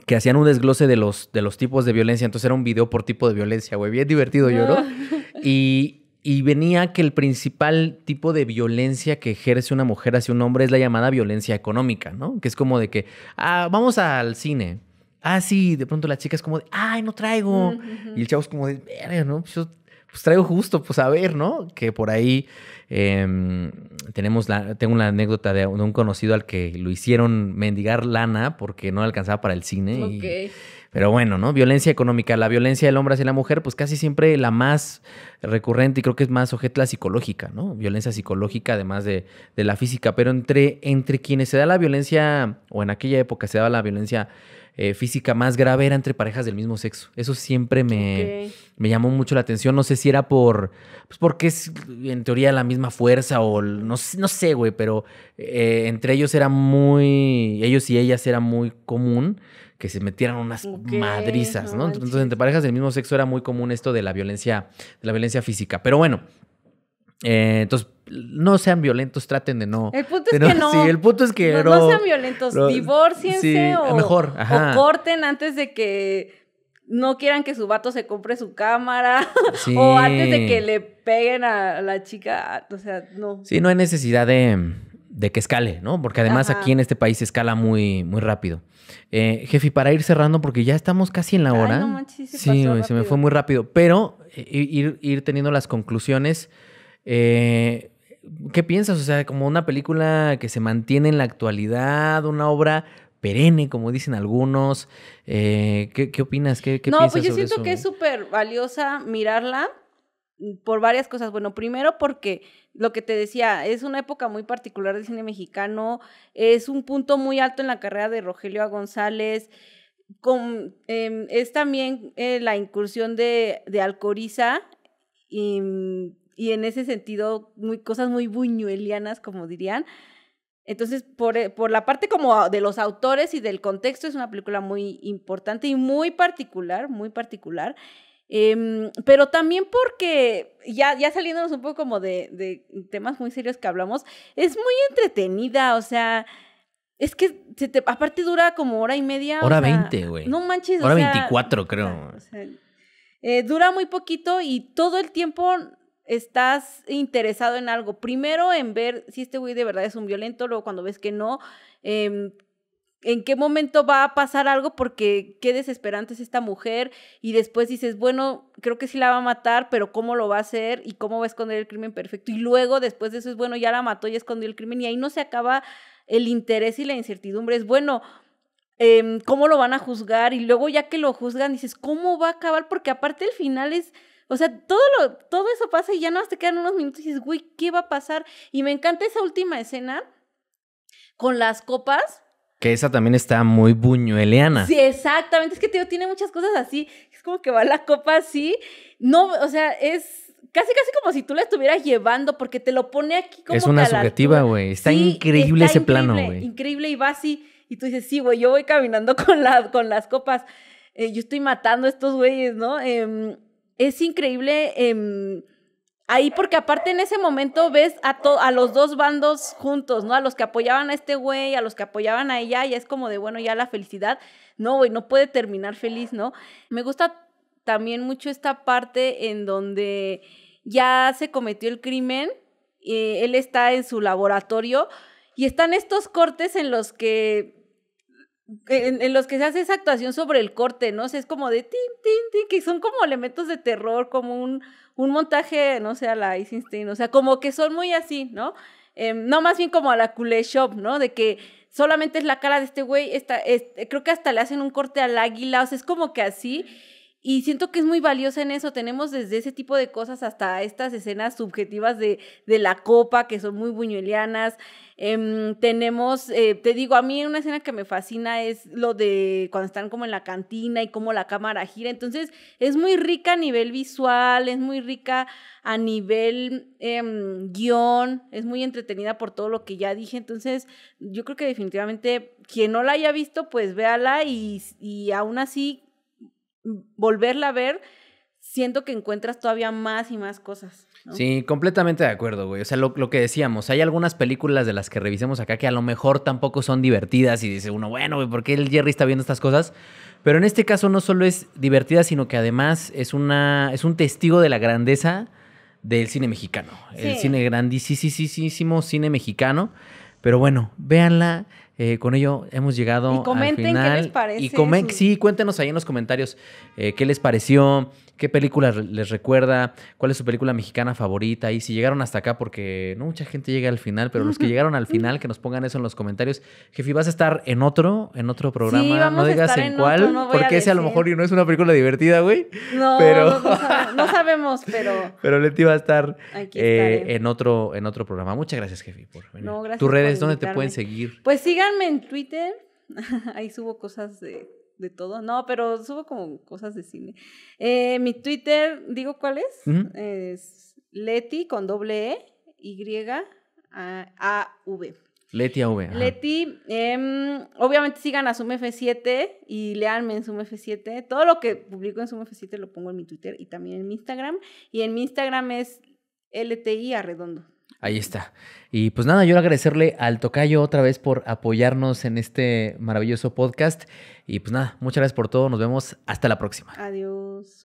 que hacían un desglose de los, de los tipos de violencia, entonces era un video por tipo de violencia, güey, bien divertido yo, ¿no? Ah. [laughs] Y, y venía que el principal tipo de violencia que ejerce una mujer hacia un hombre es la llamada violencia económica, ¿no? Que es como de que, ah, vamos al cine. Ah, sí, de pronto la chica es como de, ay, no traigo. Y el chavo es como de, verga, ¿no? Pues yo, pues traigo justo, pues a ver, ¿no? Que por ahí em, tenemos la, tengo una anécdota de, un conocido al que lo hicieron mendigar lana porque no alcanzaba para el cine. Ok. Pero bueno, ¿no? Violencia económica, la violencia del hombre hacia la mujer, pues casi siempre la más recurrente y creo que es más objeto la psicológica, ¿no? Violencia psicológica además de, de, la física, pero entre, entre quienes se da la violencia, o en aquella época se daba la violencia eh, física más grave era entre parejas del mismo sexo. Eso siempre me, llamó mucho la atención. No sé si era por, pues porque es en teoría la misma fuerza o no, no sé, güey, pero eh, entre ellos era muy, ellos y ellas era muy común que se metieran unas madrizas, ¿no? Entonces, entre parejas del mismo sexo era muy común esto de la violencia, de la violencia física. Pero bueno, eh, entonces, no sean violentos, traten de no. El punto es que no. [laughs] Sí, el punto es que no. sean violentos, divórciense o, mejor, corten antes de que no quieran que su vato se compre su cámara [laughs] o antes de que le peguen a la chica. O sea, no. Sí, no hay necesidad de, de que escale, ¿no? Porque además aquí en este país escala muy, muy rápido. Eh, jefe, para ir cerrando, porque ya estamos casi en la hora. sí, se me fue muy rápido. Pero eh, ir, teniendo las conclusiones. Eh, ¿Qué piensas? O sea, como una película que se mantiene en la actualidad, una obra perenne, como dicen algunos. Eh, ¿qué, opinas? ¿Qué, no, pues yo siento que es súper valiosa mirarla mm, por varias cosas. Bueno, primero porque lo que te decía, es una época muy particular del cine mexicano, es un punto muy alto en la carrera de Rogelio A. González, em, es también eh, la incursión de, Alcoriza mm, y, en ese sentido cosas muy buñuelianas, como dirían. Entonces, por, eh, por la parte como de los autores y del contexto, es una película muy importante y muy particular, muy particular. Em, pero también porque, ya, ya saliéndonos un poco como de, temas muy serios que hablamos, es muy entretenida, o sea, es que aparte dura como hora y media. Hora veinte, güey. No manches. Hora veinticuatro, creo. Eh, dura muy poquito y todo el tiempo estás interesado en algo. Primero en ver si este güey de verdad es un violento, luego cuando ves que no, eh, en qué momento va a pasar algo porque qué desesperante es esta mujer y después dices, bueno, creo que sí la va a matar, pero ¿cómo lo va a hacer y cómo va a esconder el crimen perfecto? Y luego después de eso es, bueno, ya la mató, y escondió el crimen y ahí no se acaba el interés y la incertidumbre. Es, bueno, em, ¿cómo lo van a juzgar? Y luego ya que lo juzgan dices, ¿cómo va a acabar? Porque aparte el final es... O sea, todo, lo, todo eso pasa y ya no más te quedan unos minutos y dices, güey, ¿qué va a pasar? Y me encanta esa última escena con las copas, que esa también está muy buñueliana. Sí, exactamente. Es que tío, tiene muchas cosas así. Es como que va la copa así. No, o sea, es casi casi como si tú la estuvieras llevando porque te lo pone aquí como Es una subjetiva, güey. Está increíble ese plano, güey. Increíble y va así. Y tú dices, sí, güey, yo voy caminando [laughs] con, con las copas. Eh, yo estoy matando a estos güeyes, ¿no? Em, es increíble. Em, ahí porque aparte en ese momento ves a, a los dos bandos juntos, ¿no? A los que apoyaban a este güey, a los que apoyaban a ella, y es como de, bueno, ya la felicidad, no, güey, no puede terminar feliz, ¿no? Me gusta también mucho esta parte en donde ya se cometió el crimen, eh, él está en su laboratorio y están estos cortes en los que en, los que se hace esa actuación sobre el corte, ¿no? O es como de tin, tin, tin, que son como elementos de terror, como un, un montaje, no sé, a la Eisenstein, o sea, como que son muy así, ¿no? Em, no, más bien como a la Kuleshov, Shop, ¿no? De que solamente es la cara de este güey, este, creo que hasta le hacen un corte al águila, o sea, es como que así. Y siento que es muy valiosa en eso. Tenemos desde ese tipo de cosas hasta estas escenas subjetivas de, la copa, que son muy buñuelianas. Em, tenemos, eh, te digo, a mí una escena que me fascina es lo de cuando están como en la cantina y cómo la cámara gira. Entonces, es muy rica a nivel visual, es muy rica a nivel em, guión, es muy entretenida por todo lo que ya dije. Entonces, yo creo que definitivamente quien no la haya visto, pues véala y, y aún así volverla a ver, siento que encuentras todavía más y más cosas. Sí, completamente de acuerdo, güey. O sea, lo, que decíamos, hay algunas películas de las que revisemos acá que a lo mejor tampoco son divertidas y dice uno, bueno, güey, ¿por qué el Jerry está viendo estas cosas? Pero en este caso no solo es divertida, sino que además es, una, es un testigo de la grandeza del cine mexicano. El cine grandísimo cine mexicano. Pero bueno, véanla. Eh, con ello hemos llegado. Y comenten qué les parece. sí, cuéntenos ahí en los comentarios eh, qué les pareció, qué película les recuerda, cuál es su película mexicana favorita y si llegaron hasta acá, porque no mucha gente llega al final, pero los que llegaron al final, que nos pongan eso en los comentarios. Jefi, vas a estar en otro, en otro programa, no digas en, cuál, porque ese a lo mejor no es una película divertida, güey. No, pero... no, sabemos, pero... [laughs] Pero Leti va a estar eh, en, otro, en otro programa. Muchas gracias, Jefi, por venir. Tus redes, ¿dónde te pueden seguir? Pues síganme en Twitter, [laughs] ahí subo cosas de de todo. No, pero subo como cosas de cine. Eh, mi Twitter, digo cuál es, es Leti con doble E, Y, A, a V. Leti v Leti, em, obviamente sigan a Zoom F7 y leanme en Zoom F7. Todo lo que publico en Zoom F7 lo pongo en mi Twitter y también en mi Instagram. Y en mi Instagram es LTI Arredondo. Ahí está. Y pues nada, yo agradecerle al Tocayo otra vez por apoyarnos en este maravilloso podcast. Y pues nada, muchas gracias por todo. Nos vemos hasta la próxima. Adiós.